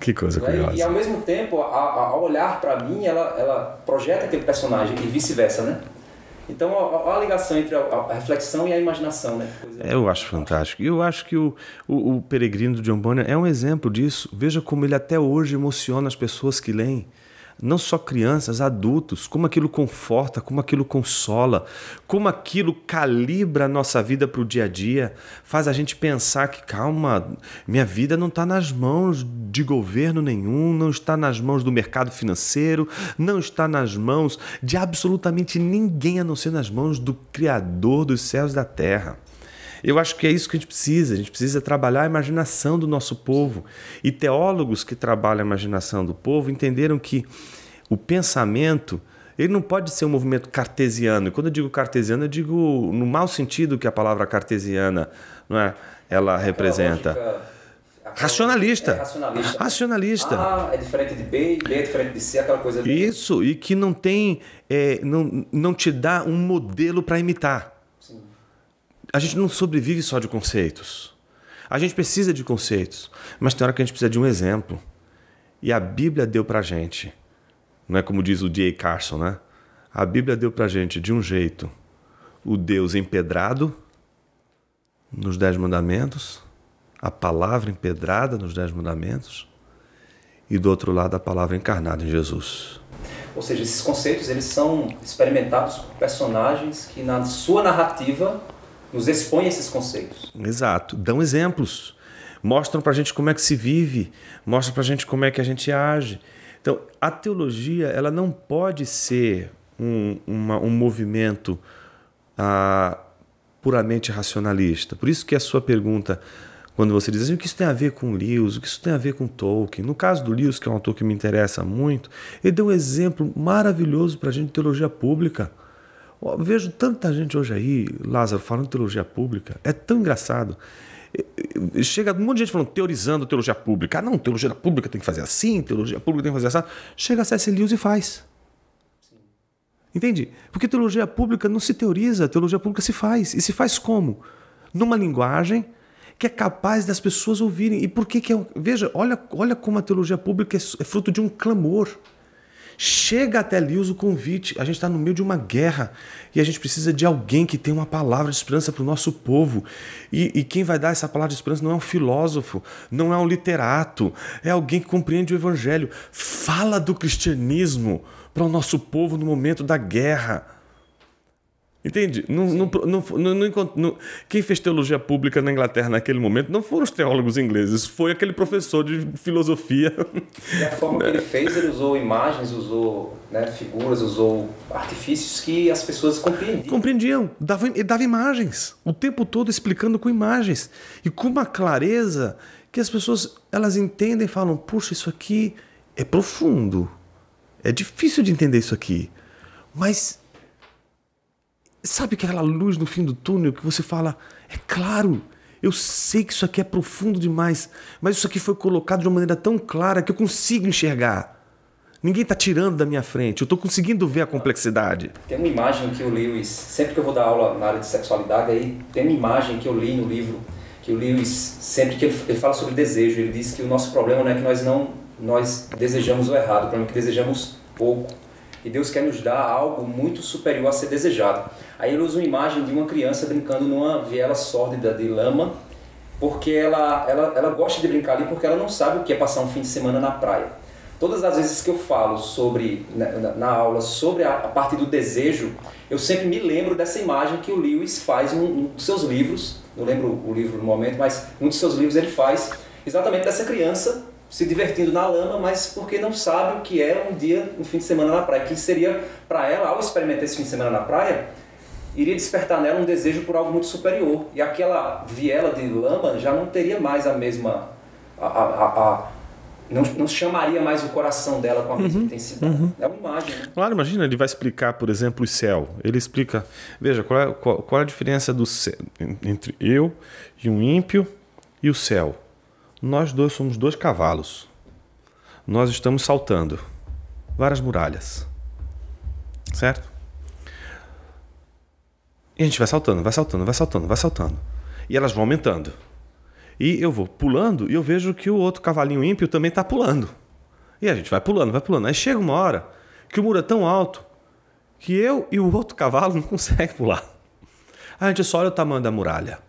Que coisa né? curiosa. E, ao mesmo tempo, ao olhar para mim, ela, ela projeta aquele personagem e vice-versa, né? Então, a, a, ligação entre a, reflexão e a imaginação, né? eu acho fantástico. E eu acho que o, o, o Peregrino do John Bonner é um exemplo disso. Veja como ele até hoje emociona as pessoas que leem não só crianças, adultos, como aquilo conforta, como aquilo consola, como aquilo calibra a nossa vida para o dia a dia, faz a gente pensar que, calma, minha vida não está nas mãos de governo nenhum, não está nas mãos do mercado financeiro, não está nas mãos de absolutamente ninguém a não ser nas mãos do Criador dos céus e da terra. Eu acho que é isso que a gente precisa. A gente precisa trabalhar a imaginação do nosso povo. E teólogos que trabalham a imaginação do povo entenderam que o pensamento ele não pode ser um movimento cartesiano. E quando eu digo cartesiano, eu digo no mau sentido que a palavra cartesiana não é, ela representa. Racionalista. É racionalista. racionalista. Ah, é diferente de B, B é diferente de C, aquela coisa. Isso, e que não tem, é, não, não te dá um modelo para imitar a gente não sobrevive só de conceitos. A gente precisa de conceitos, mas tem hora que a gente precisa de um exemplo. E a Bíblia deu pra gente, não é como diz o D.A. Carson, né? A Bíblia deu pra gente de um jeito o Deus empedrado nos Dez Mandamentos, a palavra empedrada nos Dez Mandamentos, e do outro lado a palavra encarnada em Jesus. Ou seja, esses conceitos eles são experimentados por personagens que na sua narrativa nos expõe esses conceitos. Exato, dão exemplos, mostram para a gente como é que se vive, mostram para a gente como é que a gente age. Então, a teologia ela não pode ser um, uma, um movimento ah, puramente racionalista. Por isso que a sua pergunta, quando você diz assim, o que isso tem a ver com Lewis, o que isso tem a ver com Tolkien? No caso do Lewis, que é um autor que me interessa muito, ele deu um exemplo maravilhoso para a gente de teologia pública vejo tanta gente hoje aí, Lázaro, falando de teologia pública. É tão engraçado. Chega um monte de gente falando, teorizando teologia pública. Ah, não, teologia pública tem que fazer assim, teologia pública tem que fazer assim. Chega a C.S. Lewis e faz. Entende? Porque teologia pública não se teoriza, teologia pública se faz. E se faz como? Numa linguagem que é capaz das pessoas ouvirem. E por que que é... Veja, olha, olha como a teologia pública é, é fruto de um clamor. Chega até Lewis o convite. A gente está no meio de uma guerra e a gente precisa de alguém que tenha uma palavra de esperança para o nosso povo. E, e, quem vai dar essa palavra de esperança não é um filósofo, não é um literato, é alguém que compreende o evangelho. Fala do cristianismo para o nosso povo no momento da guerra. Entende? Não, não, não, não, quem fez teologia pública na Inglaterra naquele momento não foram os teólogos ingleses, foi aquele professor de filosofia. E a forma que ele fez, ele usou imagens, usou né, figuras, usou artifícios que as pessoas compreendiam. Compreendiam, dava, dava imagens, o tempo todo explicando com imagens. E com uma clareza que as pessoas elas entendem e falam: puxa, isso aqui é profundo, é difícil de entender isso aqui. Mas Sabe aquela luz no fim do túnel que você fala, é claro, eu sei que isso aqui é profundo demais, mas isso aqui foi colocado de uma maneira tão clara que eu consigo enxergar. Ninguém está tirando da minha frente, eu estou conseguindo ver a complexidade. Tem uma imagem que eu Lewis, sempre que eu vou dar aula na área de sexualidade, aí tem uma imagem que eu li no livro, que o Lewis, sempre que ele, ele fala sobre desejo, ele diz que o nosso problema não é que nós não nós desejamos o errado, o problema é que desejamos pouco. E Deus quer nos dar algo muito superior a ser desejado. Aí ele usa uma imagem de uma criança brincando numa viela sórdida de lama, porque ela, ela, ela gosta de brincar ali porque ela não sabe o que é passar um fim de semana na praia. Todas as vezes que eu falo sobre na, na aula sobre a, a, parte do desejo, eu sempre me lembro dessa imagem que o Lewis faz em um, um dos seus livros, não lembro o livro no momento, mas um dos seus livros ele faz exatamente dessa criança se divertindo na lama, mas porque não sabe o que é um dia, um fim de semana na praia. Que seria, para ela, ao experimentar esse fim de semana na praia, iria despertar nela um desejo por algo muito superior. E aquela viela de lama já não teria mais a mesma. A, a, a, não, não chamaria mais o coração dela com a mesma uhum, intensidade. Uhum. É uma imagem. Né? Claro, imagina, ele vai explicar, por exemplo, o céu. Ele explica, veja, qual é, qual, qual é a diferença do céu, entre eu e um ímpio e o céu. Nós dois somos dois cavalos. Nós estamos saltando várias muralhas. Certo? E a gente vai saltando, vai saltando, vai saltando, vai saltando. E elas vão aumentando. E eu vou pulando e eu vejo que o outro cavalinho ímpio também está pulando. E a gente vai pulando, vai pulando. Aí chega uma hora que o muro é tão alto que eu e o outro cavalo não conseguem pular. A gente só olha o tamanho da muralha.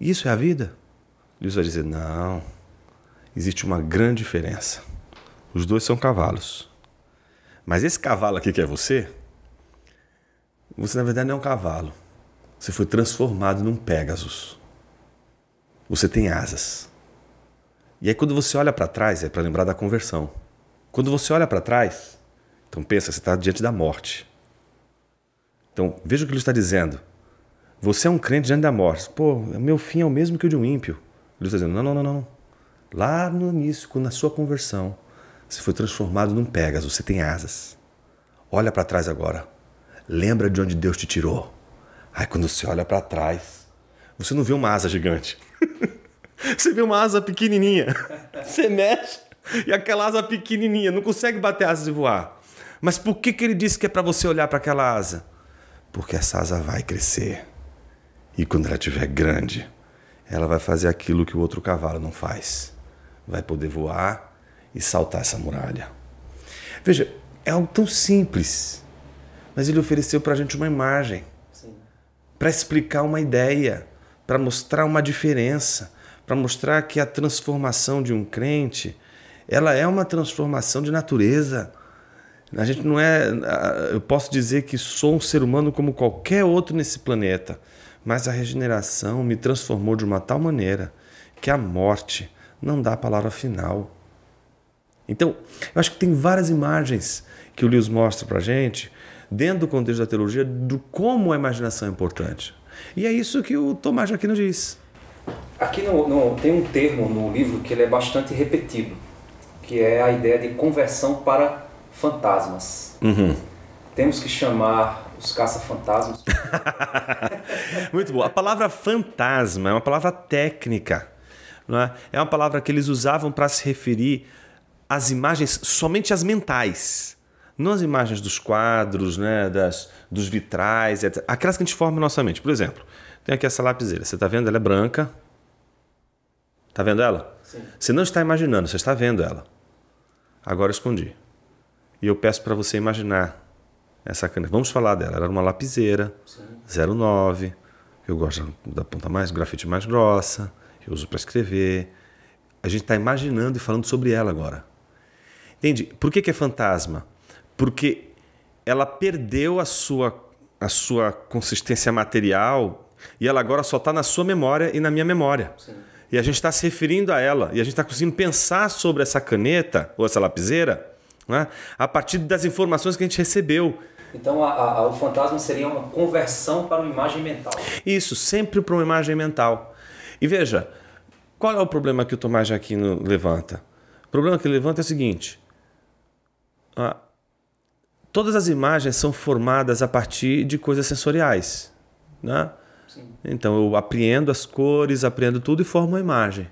Isso é a vida? Deus vai dizer: não, existe uma grande diferença. Os dois são cavalos. Mas esse cavalo aqui que é você, você na verdade não é um cavalo. Você foi transformado num Pegasus. Você tem asas. E aí quando você olha para trás, é para lembrar da conversão. Quando você olha para trás, então pensa, você está diante da morte. Então veja o que ele está dizendo. Você é um crente diante da morte. Pô, meu fim é o mesmo que o de um ímpio. Deus está dizendo: não, não, não, não. Lá no início, na sua conversão, você foi transformado num Pegasus, você tem asas. Olha para trás agora. Lembra de onde Deus te tirou. Aí quando você olha para trás, você não vê uma asa gigante. você vê uma asa pequenininha. Você mexe e aquela asa pequenininha não consegue bater asas e voar. Mas por que, que ele disse que é para você olhar para aquela asa? Porque essa asa vai crescer. E quando ela estiver grande, ela vai fazer aquilo que o outro cavalo não faz. Vai poder voar e saltar essa muralha. Veja, é algo tão simples, mas ele ofereceu para a gente uma imagem para explicar uma ideia, para mostrar uma diferença, para mostrar que a transformação de um crente ela é uma transformação de natureza. A gente não é. Eu posso dizer que sou um ser humano como qualquer outro nesse planeta. Mas a regeneração me transformou de uma tal maneira que a morte não dá a palavra final. Então, eu acho que tem várias imagens que o Lewis mostra para gente, dentro do contexto da teologia, do como a imaginação é importante. E é isso que o Tomás Aquino diz. Aqui no, no, tem um termo no livro que ele é bastante repetido, que é a ideia de conversão para fantasmas. Uhum. Temos que chamar os caça-fantasmas. Muito bom. A palavra fantasma é uma palavra técnica. Não é? é uma palavra que eles usavam para se referir às imagens, somente as mentais. Não as imagens dos quadros, né, das, dos vitrais, etc. aquelas que a gente forma nossa mente. Por exemplo, tem aqui essa lapiseira. Você está vendo? Ela é branca. Está vendo ela? Sim. Você não está imaginando, você está vendo ela. Agora eu escondi. E eu peço para você imaginar essa é caneta, vamos falar dela, era uma lapiseira, Sim. 09. Eu gosto da ponta mais, grafite mais grossa, eu uso para escrever. A gente está imaginando e falando sobre ela agora. Entende? Por que, que é fantasma? Porque ela perdeu a sua, a sua consistência material e ela agora só está na sua memória e na minha memória. Sim. E a gente está se referindo a ela e a gente está conseguindo pensar sobre essa caneta ou essa lapiseira né, a partir das informações que a gente recebeu. Então a, a, o fantasma seria uma conversão para uma imagem mental. Isso, sempre para uma imagem mental. E veja, qual é o problema que o Tomás Jaquino levanta? O problema que ele levanta é o seguinte: ah, todas as imagens são formadas a partir de coisas sensoriais. Né? Sim. Então eu apreendo as cores, apreendo tudo e formo a imagem.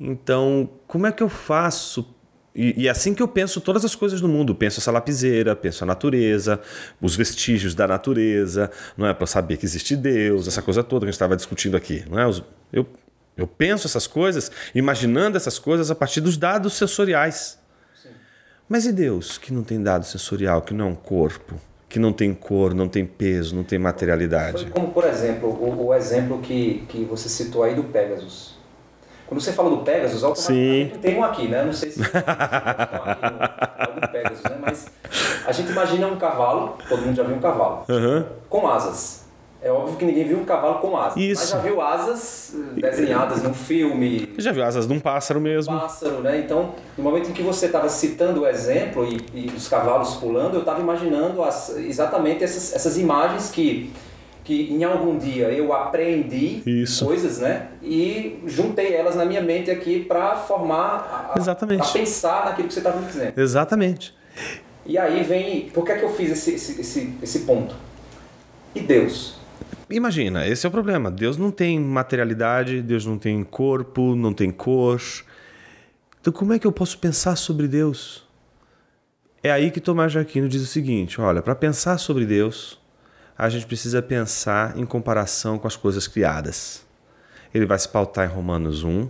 Então, como é que eu faço e, e, é assim que eu penso todas as coisas do mundo. Penso essa lapiseira, penso a natureza, os vestígios da natureza, não é para saber que existe Deus, essa coisa toda que a gente estava discutindo aqui, não é? Eu eu penso essas coisas, imaginando essas coisas a partir dos dados sensoriais. Mas e Deus, que não tem dado sensorial, que não é um corpo, que não tem cor, não tem peso, não tem materialidade? Foi como, por exemplo, o, o exemplo que, que você citou aí do Pegasus. Quando você fala do Pegasus, automaticamente tem um aqui, né? Não sei se, se um Pegasus, né? Mas a gente imagina um cavalo, todo mundo já viu um cavalo, uhum. com asas. É óbvio que ninguém viu um cavalo com asas. Isso. Mas já viu asas eh, desenhadas num filme. Já viu asas de um pássaro mesmo. Um pássaro, né? Então, no momento em que você estava citando o exemplo e, e, os cavalos pulando, eu estava imaginando as, exatamente essas, essas imagens que que em algum dia eu aprendi Isso. coisas, né? E juntei elas na minha mente aqui para formar, para pensar naquilo que você estava tá me dizendo. Exatamente. E aí vem, por que é que eu fiz esse, esse, esse, esse ponto? E Deus? Imagina, esse é o problema. Deus não tem materialidade, Deus não tem corpo, não tem cor. Então como é que eu posso pensar sobre Deus? É aí que Tomás Jaquino diz o seguinte: olha, para pensar sobre Deus, a gente precisa pensar em comparação com as coisas criadas. Ele vai se pautar em Romanos 1,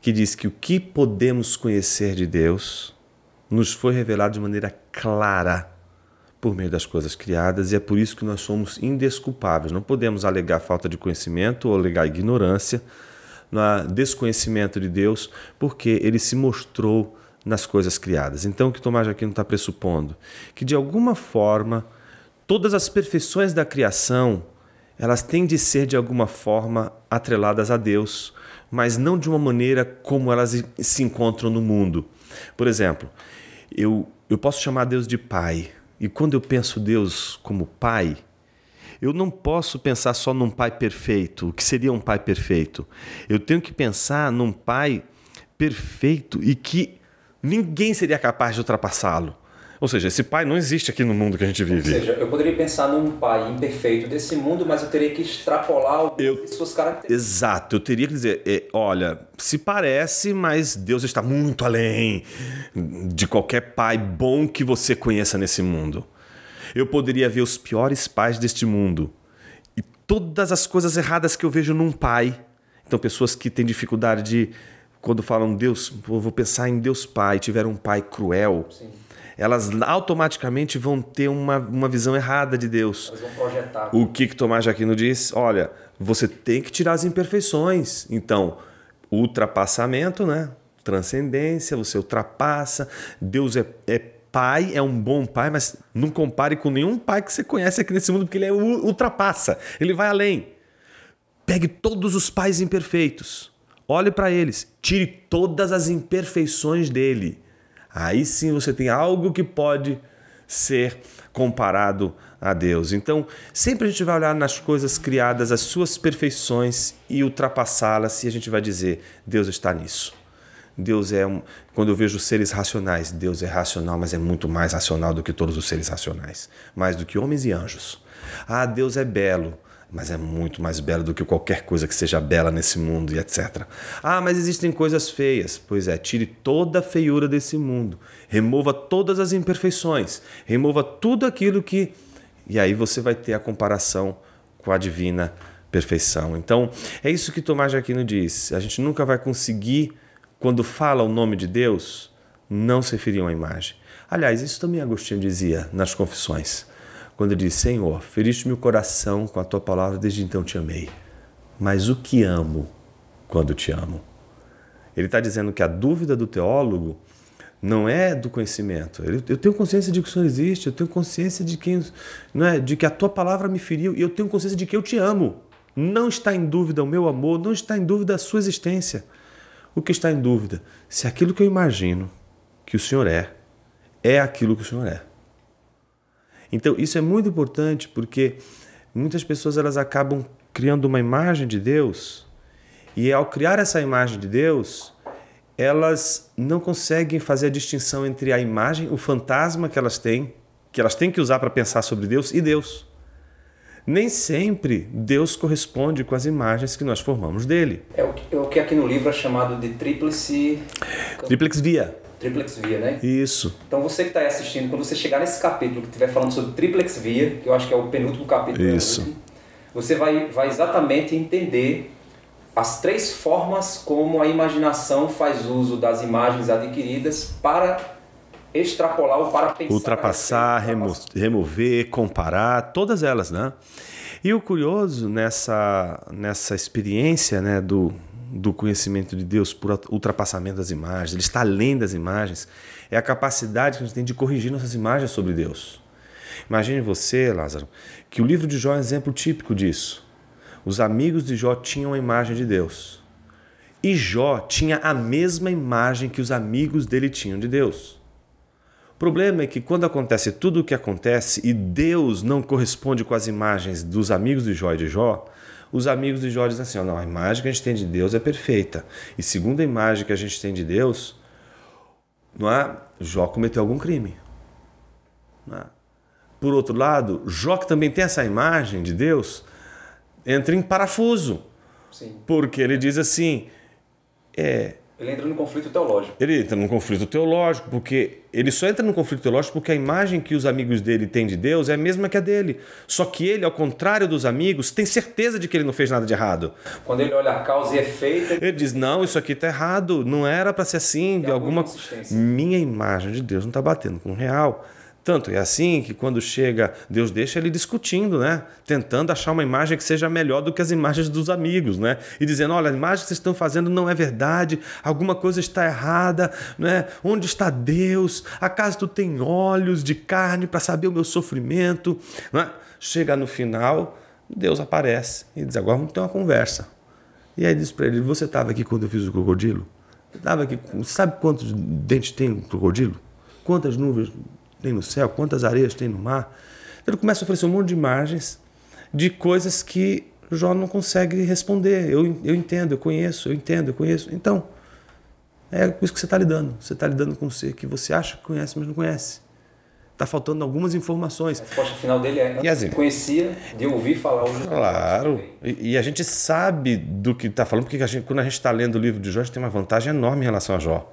que diz que o que podemos conhecer de Deus nos foi revelado de maneira clara por meio das coisas criadas e é por isso que nós somos indesculpáveis. Não podemos alegar falta de conhecimento ou alegar ignorância, desconhecimento de Deus, porque ele se mostrou nas coisas criadas. Então, o que Tomás de Aquino está pressupondo? Que de alguma forma todas as perfeições da criação, elas têm de ser de alguma forma atreladas a Deus, mas não de uma maneira como elas se encontram no mundo. Por exemplo, eu, eu posso chamar Deus de Pai, e quando eu penso Deus como Pai, eu não posso pensar só num pai perfeito. O que seria um pai perfeito? Eu tenho que pensar num pai perfeito e que ninguém seria capaz de ultrapassá-lo. Ou seja, esse pai não existe aqui no mundo que a gente vive. Ou seja, eu poderia pensar num pai imperfeito desse mundo, mas eu teria que extrapolar eu... suas características. Exato, eu teria que dizer, é, olha, se parece, mas Deus está muito além de qualquer pai bom que você conheça nesse mundo. Eu poderia ver os piores pais deste mundo e todas as coisas erradas que eu vejo num pai. Então, pessoas que têm dificuldade de quando falam Deus, vou pensar em Deus Pai, tiveram um pai cruel. Sim elas automaticamente vão ter uma, uma visão errada de Deus. Elas vão projetar. O que, que Tomás Jaquino diz? Olha, você tem que tirar as imperfeições. Então, ultrapassamento, né? Transcendência, você ultrapassa. Deus é, é pai, é um bom pai, mas não compare com nenhum pai que você conhece aqui nesse mundo, porque ele é ultrapassa, ele vai além. Pegue todos os pais imperfeitos olhe para eles, tire todas as imperfeições dele. Aí sim você tem algo que pode ser comparado a Deus. Então, sempre a gente vai olhar nas coisas criadas, as suas perfeições e ultrapassá-las, e a gente vai dizer: Deus está nisso. Deus é um, quando eu vejo seres racionais, Deus é racional, mas é muito mais racional do que todos os seres racionais, mais do que homens e anjos. Ah, Deus é belo mas é muito mais bela do que qualquer coisa que seja bela nesse mundo e etc. Ah, mas existem coisas feias. Pois é, tire toda a feiura desse mundo, remova todas as imperfeições, remova tudo aquilo que. E aí você vai ter a comparação com a divina perfeição. Então, é isso que Tomás de Aquino diz. A gente nunca vai conseguir, quando fala o nome de Deus, não se referir a uma imagem. Aliás, isso também Agostinho dizia nas Confissões quando ele diz: Senhor, feriste-me o coração com a tua palavra, desde então te amei. Mas o que amo quando te amo? Ele está dizendo que a dúvida do teólogo não é do conhecimento. Eu tenho consciência de que o Senhor existe, eu tenho consciência de, quem, é, de que a tua palavra me feriu e eu tenho consciência de que eu te amo. Não está em dúvida o meu amor, não está em dúvida a sua existência. O que está em dúvida? Se aquilo que eu imagino que o Senhor é, é aquilo que o Senhor é. Então, isso é muito importante porque muitas pessoas elas acabam criando uma imagem de Deus e ao criar essa imagem de Deus, elas não conseguem fazer a distinção entre a imagem, o fantasma que elas têm, que elas têm que usar para pensar sobre Deus e Deus. Nem sempre Deus corresponde com as imagens que nós formamos dele. É o que é aqui no livro é chamado de tríplice. Tríplice via. Triplex Via, né? Isso. Então você que está aí assistindo, quando você chegar nesse capítulo que estiver falando sobre Triplex Via, que eu acho que é o penúltimo capítulo, Isso. você vai, vai exatamente entender as três formas como a imaginação faz uso das imagens adquiridas para extrapolar ou para pensar. Ultrapassar, remo remover, comparar, todas elas, né? E o curioso nessa, nessa experiência né, do, do conhecimento de Deus por ultrapassamento das imagens, ele está além das imagens, é a capacidade que a gente tem de corrigir nossas imagens sobre Deus. Imagine você, Lázaro, que o livro de Jó é um exemplo típico disso. Os amigos de Jó tinham a imagem de Deus. E Jó tinha a mesma imagem que os amigos dele tinham de Deus. O problema é que quando acontece tudo o que acontece e Deus não corresponde com as imagens dos amigos de Jó e de Jó, os amigos de Jó dizem assim: ó, não, a imagem que a gente tem de Deus é perfeita. E segundo a imagem que a gente tem de Deus, não é? Jó cometeu algum crime. É? Por outro lado, Jó, que também tem essa imagem de Deus, entra em parafuso. Sim. Porque ele diz assim: é, ele entra num conflito teológico. Ele entra num conflito teológico, porque ele só entra num conflito teológico porque a imagem que os amigos dele têm de Deus é a mesma que a dele. Só que ele, ao contrário dos amigos, tem certeza de que ele não fez nada de errado. Quando ele olha a causa e efeito. Ele diz: Não, isso aqui está errado, não era para ser assim. alguma. alguma... Minha imagem de Deus não está batendo com o real. Tanto é assim que quando chega, Deus deixa ele discutindo, né? Tentando achar uma imagem que seja melhor do que as imagens dos amigos, né? E dizendo: olha, a imagem que vocês estão fazendo não é verdade, alguma coisa está errada, né? Onde está Deus? Acaso tu tem olhos de carne para saber o meu sofrimento? Né? Chega no final, Deus aparece e diz: agora vamos ter uma conversa. E aí diz para ele: você estava aqui quando eu fiz o crocodilo? Estava aqui, sabe quantos dentes tem um crocodilo? Quantas nuvens tem no céu, quantas areias tem no mar. Então ele começa a oferecer um monte de imagens de coisas que Jó não consegue responder. Eu, eu entendo, eu conheço, eu entendo, eu conheço. Então, é com isso que você está lidando. Você está lidando com um ser que você acha que conhece, mas não conhece. Está faltando algumas informações. A resposta final dele é: e assim, conhecia de ouvir falar hoje. Claro. E, e, a gente sabe do que está falando, porque a gente, quando a gente está lendo o livro de Jó, a gente tem uma vantagem enorme em relação a Jó.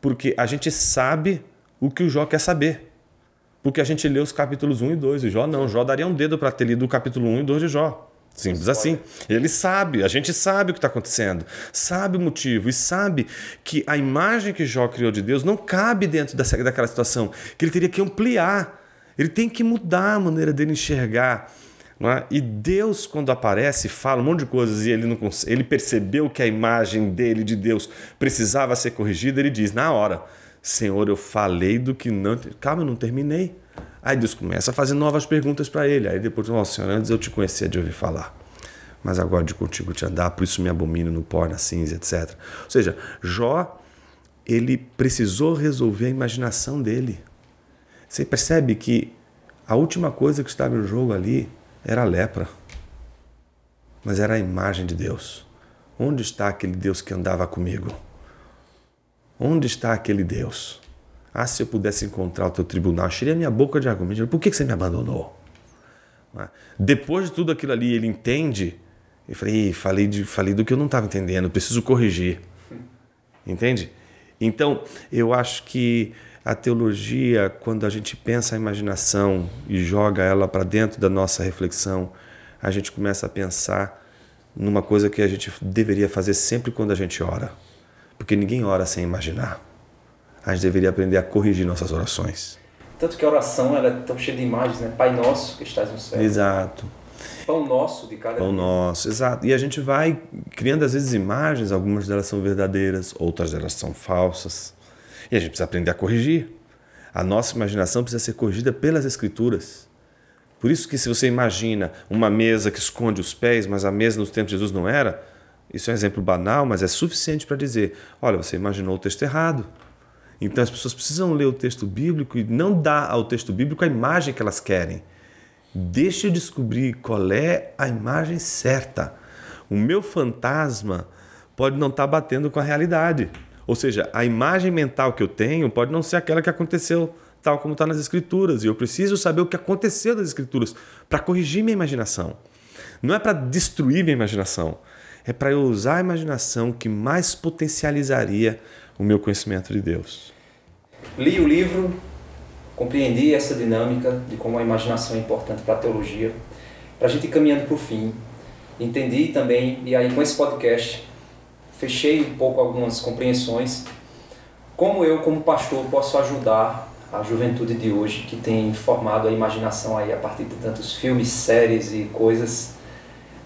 Porque a gente sabe o que o Jó quer saber porque a gente lê os capítulos 1 e 2 de Jó. Não, Jó daria um dedo para ter lido o capítulo 1 e 2 de Jó. Simples assim. Ele sabe, a gente sabe o que está acontecendo, sabe o motivo e sabe que a imagem que Jó criou de Deus não cabe dentro dessa, daquela situação, que ele teria que ampliar, ele tem que mudar a maneira dele enxergar. É? E Deus, quando aparece, fala um monte de coisas e ele, não ele percebeu que a imagem dele, de Deus, precisava ser corrigida, ele diz: na hora, Senhor, eu falei do que não. Calma, eu não terminei. Aí Deus começa a fazer novas perguntas para ele. Aí depois, ó, oh, Senhor, antes eu te conhecia de ouvir falar, mas agora de contigo te andar, por isso me abomino no pó, na cinza, etc. Ou seja, Jó, ele precisou resolver a imaginação dele. Você percebe que a última coisa que estava no jogo ali era a lepra, mas era a imagem de Deus. Onde está aquele Deus que andava comigo? Onde está aquele Deus? Ah, se eu pudesse encontrar o teu tribunal, a minha boca de argumento. Por que você me abandonou? Ah, depois de tudo aquilo ali, ele entende. Eu falei, falei, de, falei do que eu não estava entendendo, preciso corrigir. Entende? Então, eu acho que a teologia, quando a gente pensa a imaginação e joga ela para dentro da nossa reflexão, a gente começa a pensar numa coisa que a gente deveria fazer sempre quando a gente ora. Porque ninguém ora sem imaginar. A gente deveria aprender a corrigir nossas orações. Tanto que a oração ela é tão cheia de imagens, né? Pai nosso que estás no céu. Exato. Pão nosso de cada Pão dia. nosso, exato. E a gente vai criando às vezes imagens, algumas delas são verdadeiras, outras delas são falsas. E a gente precisa aprender a corrigir. A nossa imaginação precisa ser corrigida pelas escrituras. Por isso que se você imagina uma mesa que esconde os pés, mas a mesa nos tempos de Jesus não era, isso é um exemplo banal, mas é suficiente para dizer: olha, você imaginou o texto errado. Então as pessoas precisam ler o texto bíblico e não dar ao texto bíblico a imagem que elas querem. Deixa eu descobrir qual é a imagem certa. O meu fantasma pode não estar tá batendo com a realidade. Ou seja, a imagem mental que eu tenho pode não ser aquela que aconteceu, tal como está nas escrituras. E eu preciso saber o que aconteceu nas escrituras para corrigir minha imaginação. Não é para destruir minha imaginação, é para eu usar a imaginação que mais potencializaria o meu conhecimento de Deus. Li o livro, compreendi essa dinâmica de como a imaginação é importante para a teologia, para a gente ir caminhando para o fim. Entendi também, e aí com esse podcast, fechei um pouco algumas compreensões. Como eu, como pastor, posso ajudar a juventude de hoje que tem formado a imaginação aí a partir de tantos filmes, séries e coisas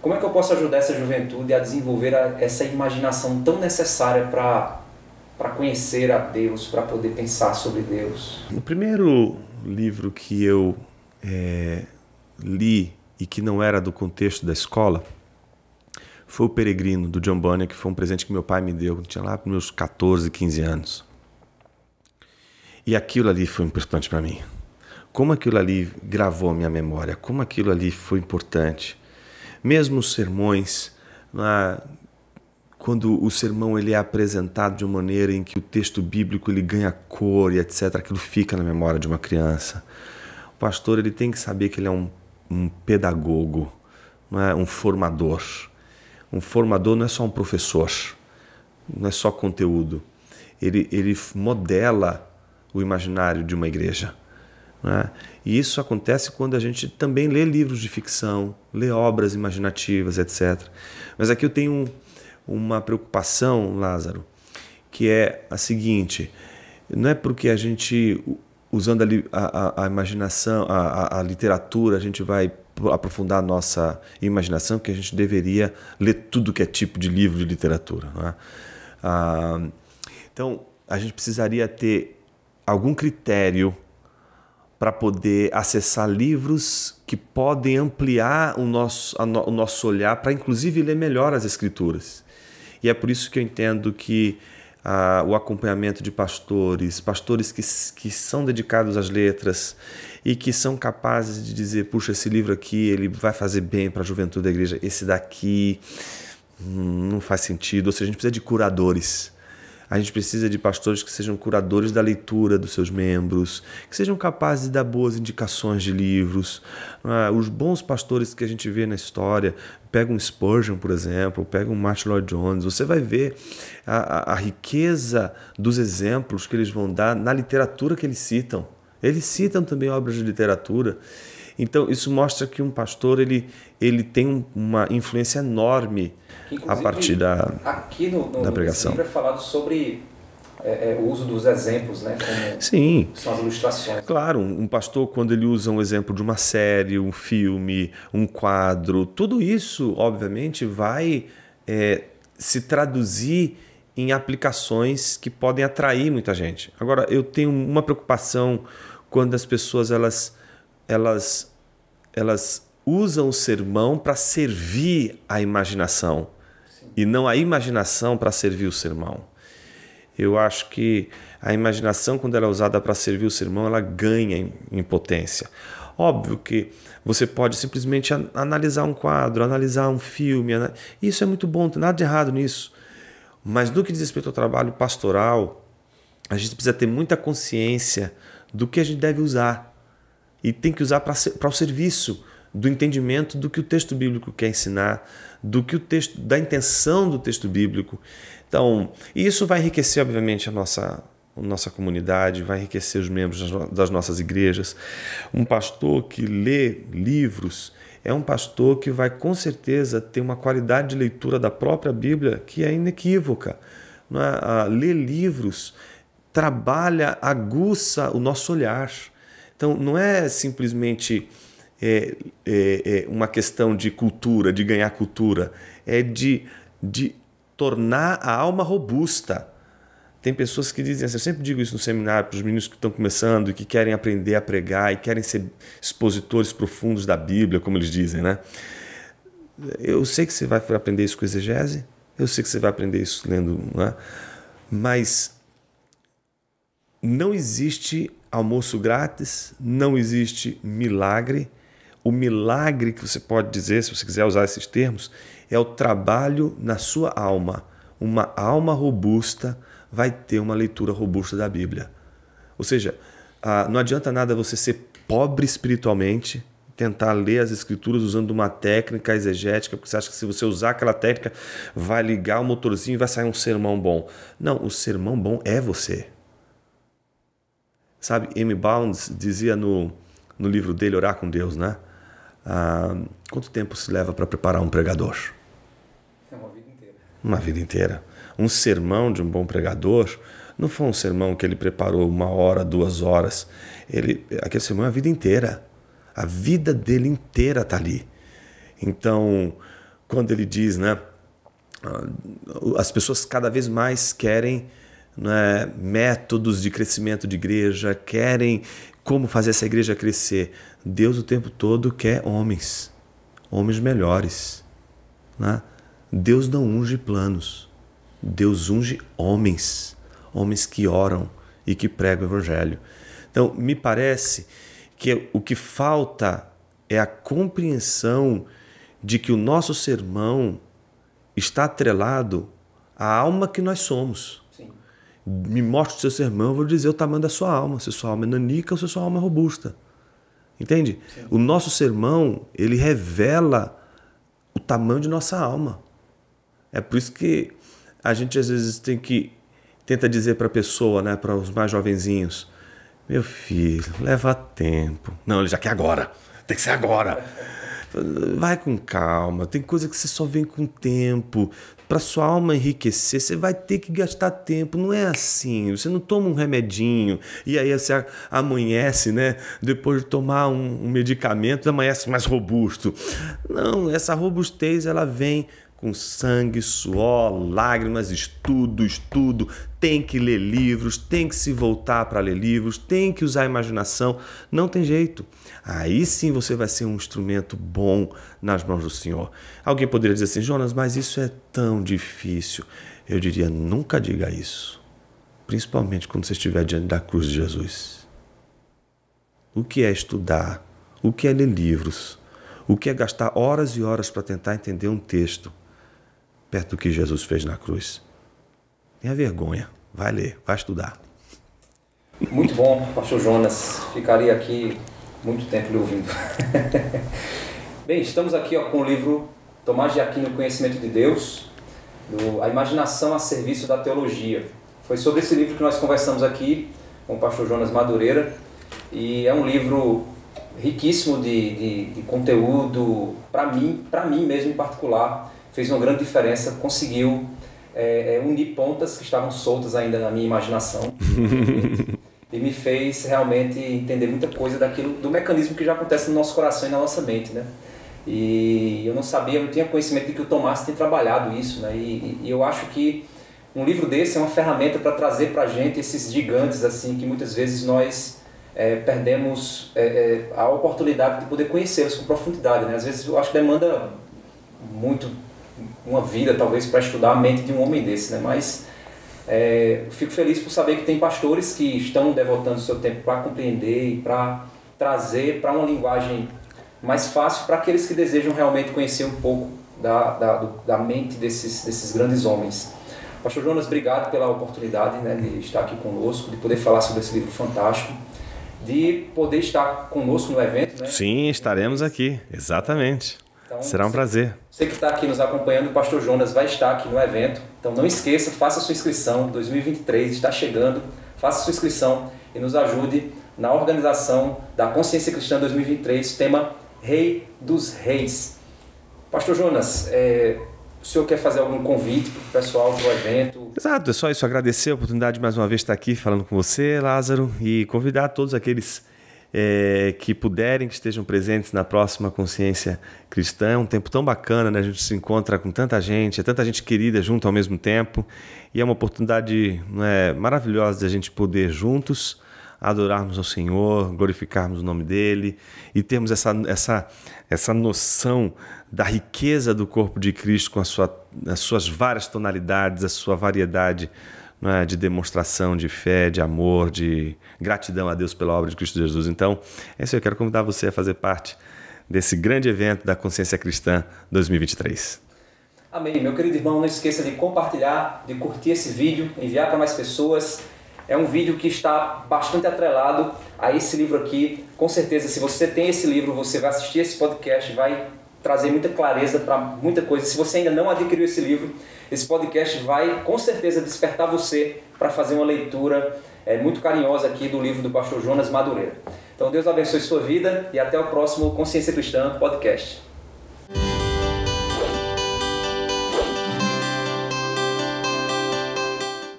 como é que eu posso ajudar essa juventude a desenvolver a, essa imaginação tão necessária para para conhecer a Deus, para poder pensar sobre Deus? O primeiro livro que eu é, li e que não era do contexto da escola foi O Peregrino, do John Bunyan, que foi um presente que meu pai me deu, tinha lá para meus 14, 15 anos. E aquilo ali foi importante para mim. Como aquilo ali gravou a minha memória, como aquilo ali foi importante. Mesmo os sermões, quando o sermão ele é apresentado de uma maneira em que o texto bíblico ele ganha cor e etc, aquilo fica na memória de uma criança. O pastor ele tem que saber que ele é um, um pedagogo, não é um formador. Um formador não é só um professor, não é só conteúdo. Ele, ele modela o imaginário de uma igreja. Né? E isso acontece quando a gente também lê livros de ficção, lê obras imaginativas, etc. Mas aqui eu tenho uma preocupação, Lázaro, que é a seguinte: não é porque a gente, usando a, a, a imaginação, a, a, literatura, a gente vai aprofundar a nossa imaginação que a gente deveria ler tudo que é tipo de livro de literatura. Né? Ah, então, a gente precisaria ter algum critério para poder acessar livros que podem ampliar o nosso, no, o nosso olhar para, inclusive, ler melhor as Escrituras. E é por isso que eu entendo que ah, o acompanhamento de pastores, pastores que, que são dedicados às letras e que são capazes de dizer: puxa, esse livro aqui ele vai fazer bem para a juventude da igreja, esse daqui hum, não faz sentido. Ou seja, a gente precisa de curadores a gente precisa de pastores que sejam curadores da leitura dos seus membros, que sejam capazes de dar boas indicações de livros. Ah, os bons pastores que a gente vê na história, pega um Spurgeon, por exemplo, pega um Martin Lloyd Jones, você vai ver a, a, a riqueza dos exemplos que eles vão dar na literatura que eles citam. Eles citam também obras de literatura. Então, isso mostra que um pastor ele, ele tem uma influência enorme que, a partir da, aqui no, no, da pregação. Aqui é falado sobre é, é, o uso dos exemplos, né? Como Sim. São as ilustrações. Claro, um pastor, quando ele usa um exemplo de uma série, um filme, um quadro, tudo isso, obviamente, vai é, se traduzir em aplicações que podem atrair muita gente. Agora, eu tenho uma preocupação quando as pessoas elas elas elas usam o sermão para servir a imaginação e não a imaginação para servir o sermão. Eu acho que a imaginação, quando ela é usada para servir o sermão, ela ganha em potência. Óbvio que você pode simplesmente analisar um quadro, analisar um filme. Isso é muito bom, não tem nada de errado nisso. Mas no que diz respeito ao trabalho pastoral, a gente precisa ter muita consciência do que a gente deve usar. E tem que usar para o serviço do entendimento do que o texto bíblico quer ensinar, do que o texto, da intenção do texto bíblico. Então, isso vai enriquecer, obviamente, a nossa a nossa comunidade, vai enriquecer os membros das nossas igrejas. Um pastor que lê livros é um pastor que vai com certeza ter uma qualidade de leitura da própria Bíblia que é inequívoca. É? Ler livros trabalha, aguça o nosso olhar. Então, não é simplesmente é, é, é uma questão de cultura, de ganhar cultura, é de, de tornar a alma robusta. Tem pessoas que dizem assim, eu sempre digo isso no seminário para os meninos que estão começando e que querem aprender a pregar e querem ser expositores profundos da Bíblia, como eles dizem, né? Eu sei que você vai aprender isso com exegese, eu sei que você vai aprender isso lendo, né? mas não existe almoço grátis, não existe milagre, o milagre que você pode dizer, se você quiser usar esses termos, é o trabalho na sua alma. Uma alma robusta vai ter uma leitura robusta da Bíblia. Ou seja, ah, não adianta nada você ser pobre espiritualmente, tentar ler as escrituras usando uma técnica exegética, porque você acha que se você usar aquela técnica vai ligar o motorzinho e vai sair um sermão bom. Não, o sermão bom é você. Sabe, M. Bounds dizia no, no livro dele Orar com Deus, né? Ah, quanto tempo se leva para preparar um pregador? É uma vida inteira. Uma vida inteira. Um sermão de um bom pregador não foi um sermão que ele preparou uma hora, duas horas. Ele, aquele sermão é a vida inteira. A vida dele inteira está ali. Então, quando ele diz, né? Ah, as pessoas cada vez mais querem né, métodos de crescimento de igreja, querem como fazer essa igreja crescer. Deus o tempo todo quer homens, homens melhores. Né? Deus não unge planos, Deus unge homens, homens que oram e que pregam o evangelho. Então, me parece que o que falta é a compreensão de que o nosso sermão está atrelado à alma que nós somos. Me mostre o seu sermão, eu vou dizer o tamanho da sua alma, se sua alma é nanica ou se sua alma é robusta. Entende? Sim. O nosso sermão, ele revela o tamanho de nossa alma. É por isso que a gente às vezes tem que tenta dizer para a pessoa, né, para os mais jovenzinhos, meu filho, leva tempo. Não, ele já quer agora. Tem que ser agora. Vai com calma. Tem coisa que você só vem com tempo para sua alma enriquecer, você vai ter que gastar tempo. Não é assim. Você não toma um remedinho e aí você amanhece, né? Depois de tomar um, um medicamento, amanhece mais robusto. Não, essa robustez ela vem com sangue, suor, lágrimas, estudo, estudo, tem que ler livros, tem que se voltar para ler livros, tem que usar a imaginação, não tem jeito. Aí sim você vai ser um instrumento bom nas mãos do Senhor. Alguém poderia dizer assim, Jonas, mas isso é tão difícil. Eu diria, nunca diga isso, principalmente quando você estiver diante da cruz de Jesus. O que é estudar? O que é ler livros? O que é gastar horas e horas para tentar entender um texto? perto do que Jesus fez na cruz. Tenha vergonha, vai ler, vai estudar. Muito bom, pastor Jonas. Ficaria aqui muito tempo lhe ouvindo. Bem, estamos aqui ó, com o livro Tomás de Aquino, Conhecimento de Deus, do, A Imaginação a Serviço da Teologia. Foi sobre esse livro que nós conversamos aqui com o pastor Jonas Madureira. E é um livro riquíssimo de, de, de conteúdo, para mim, para mim mesmo em particular fez uma grande diferença, conseguiu é, é, unir pontas que estavam soltas ainda na minha imaginação. e me fez realmente entender muita coisa daquilo, do mecanismo que já acontece no nosso coração e na nossa mente, né? E eu não sabia, eu não tinha conhecimento de que o Tomás tinha trabalhado isso, né? E, e eu acho que um livro desse é uma ferramenta para trazer para a gente esses gigantes, assim, que muitas vezes nós é, perdemos é, é, a oportunidade de poder conhecê-los com profundidade, né? Às vezes eu acho que demanda muito uma vida talvez para estudar a mente de um homem desse, né? Mas é, fico feliz por saber que tem pastores que estão devotando seu tempo para compreender e para trazer para uma linguagem mais fácil para aqueles que desejam realmente conhecer um pouco da, da, do, da mente desses, desses grandes homens. Pastor Jonas, obrigado pela oportunidade né, de estar aqui conosco, de poder falar sobre esse livro fantástico, de poder estar conosco no evento. Né? Sim, estaremos aqui, exatamente. Então, Será um você, prazer. Você que está aqui nos acompanhando, o Pastor Jonas vai estar aqui no evento. Então não esqueça, faça sua inscrição. 2023 está chegando. Faça sua inscrição e nos ajude na organização da Consciência Cristã 2023, tema Rei dos Reis. Pastor Jonas, é, o senhor quer fazer algum convite para o pessoal do evento? Exato, é só isso. Agradecer a oportunidade de mais uma vez estar aqui falando com você, Lázaro, e convidar todos aqueles é, que puderem, que estejam presentes na próxima consciência cristã. É um tempo tão bacana, né? A gente se encontra com tanta gente, é tanta gente querida junto ao mesmo tempo. E é uma oportunidade né, maravilhosa de a gente poder juntos adorarmos ao Senhor, glorificarmos o nome dele e termos essa, essa, essa noção da riqueza do corpo de Cristo com sua, as suas várias tonalidades, a sua variedade é, de demonstração de fé, de amor, de gratidão a Deus pela obra de Cristo Jesus. Então, é isso. Eu quero convidar você a fazer parte desse grande evento da Consciência Cristã 2023. Amém. Meu querido irmão, não esqueça de compartilhar, de curtir esse vídeo, enviar para mais pessoas. É um vídeo que está bastante atrelado a esse livro aqui. Com certeza, se você tem esse livro, você vai assistir esse podcast, vai trazer muita clareza para muita coisa. Se você ainda não adquiriu esse livro, esse podcast vai com certeza despertar você para fazer uma leitura é, muito carinhosa aqui do livro do pastor Jonas Madureira. Então Deus abençoe sua vida e até o próximo Consciência Cristã Podcast.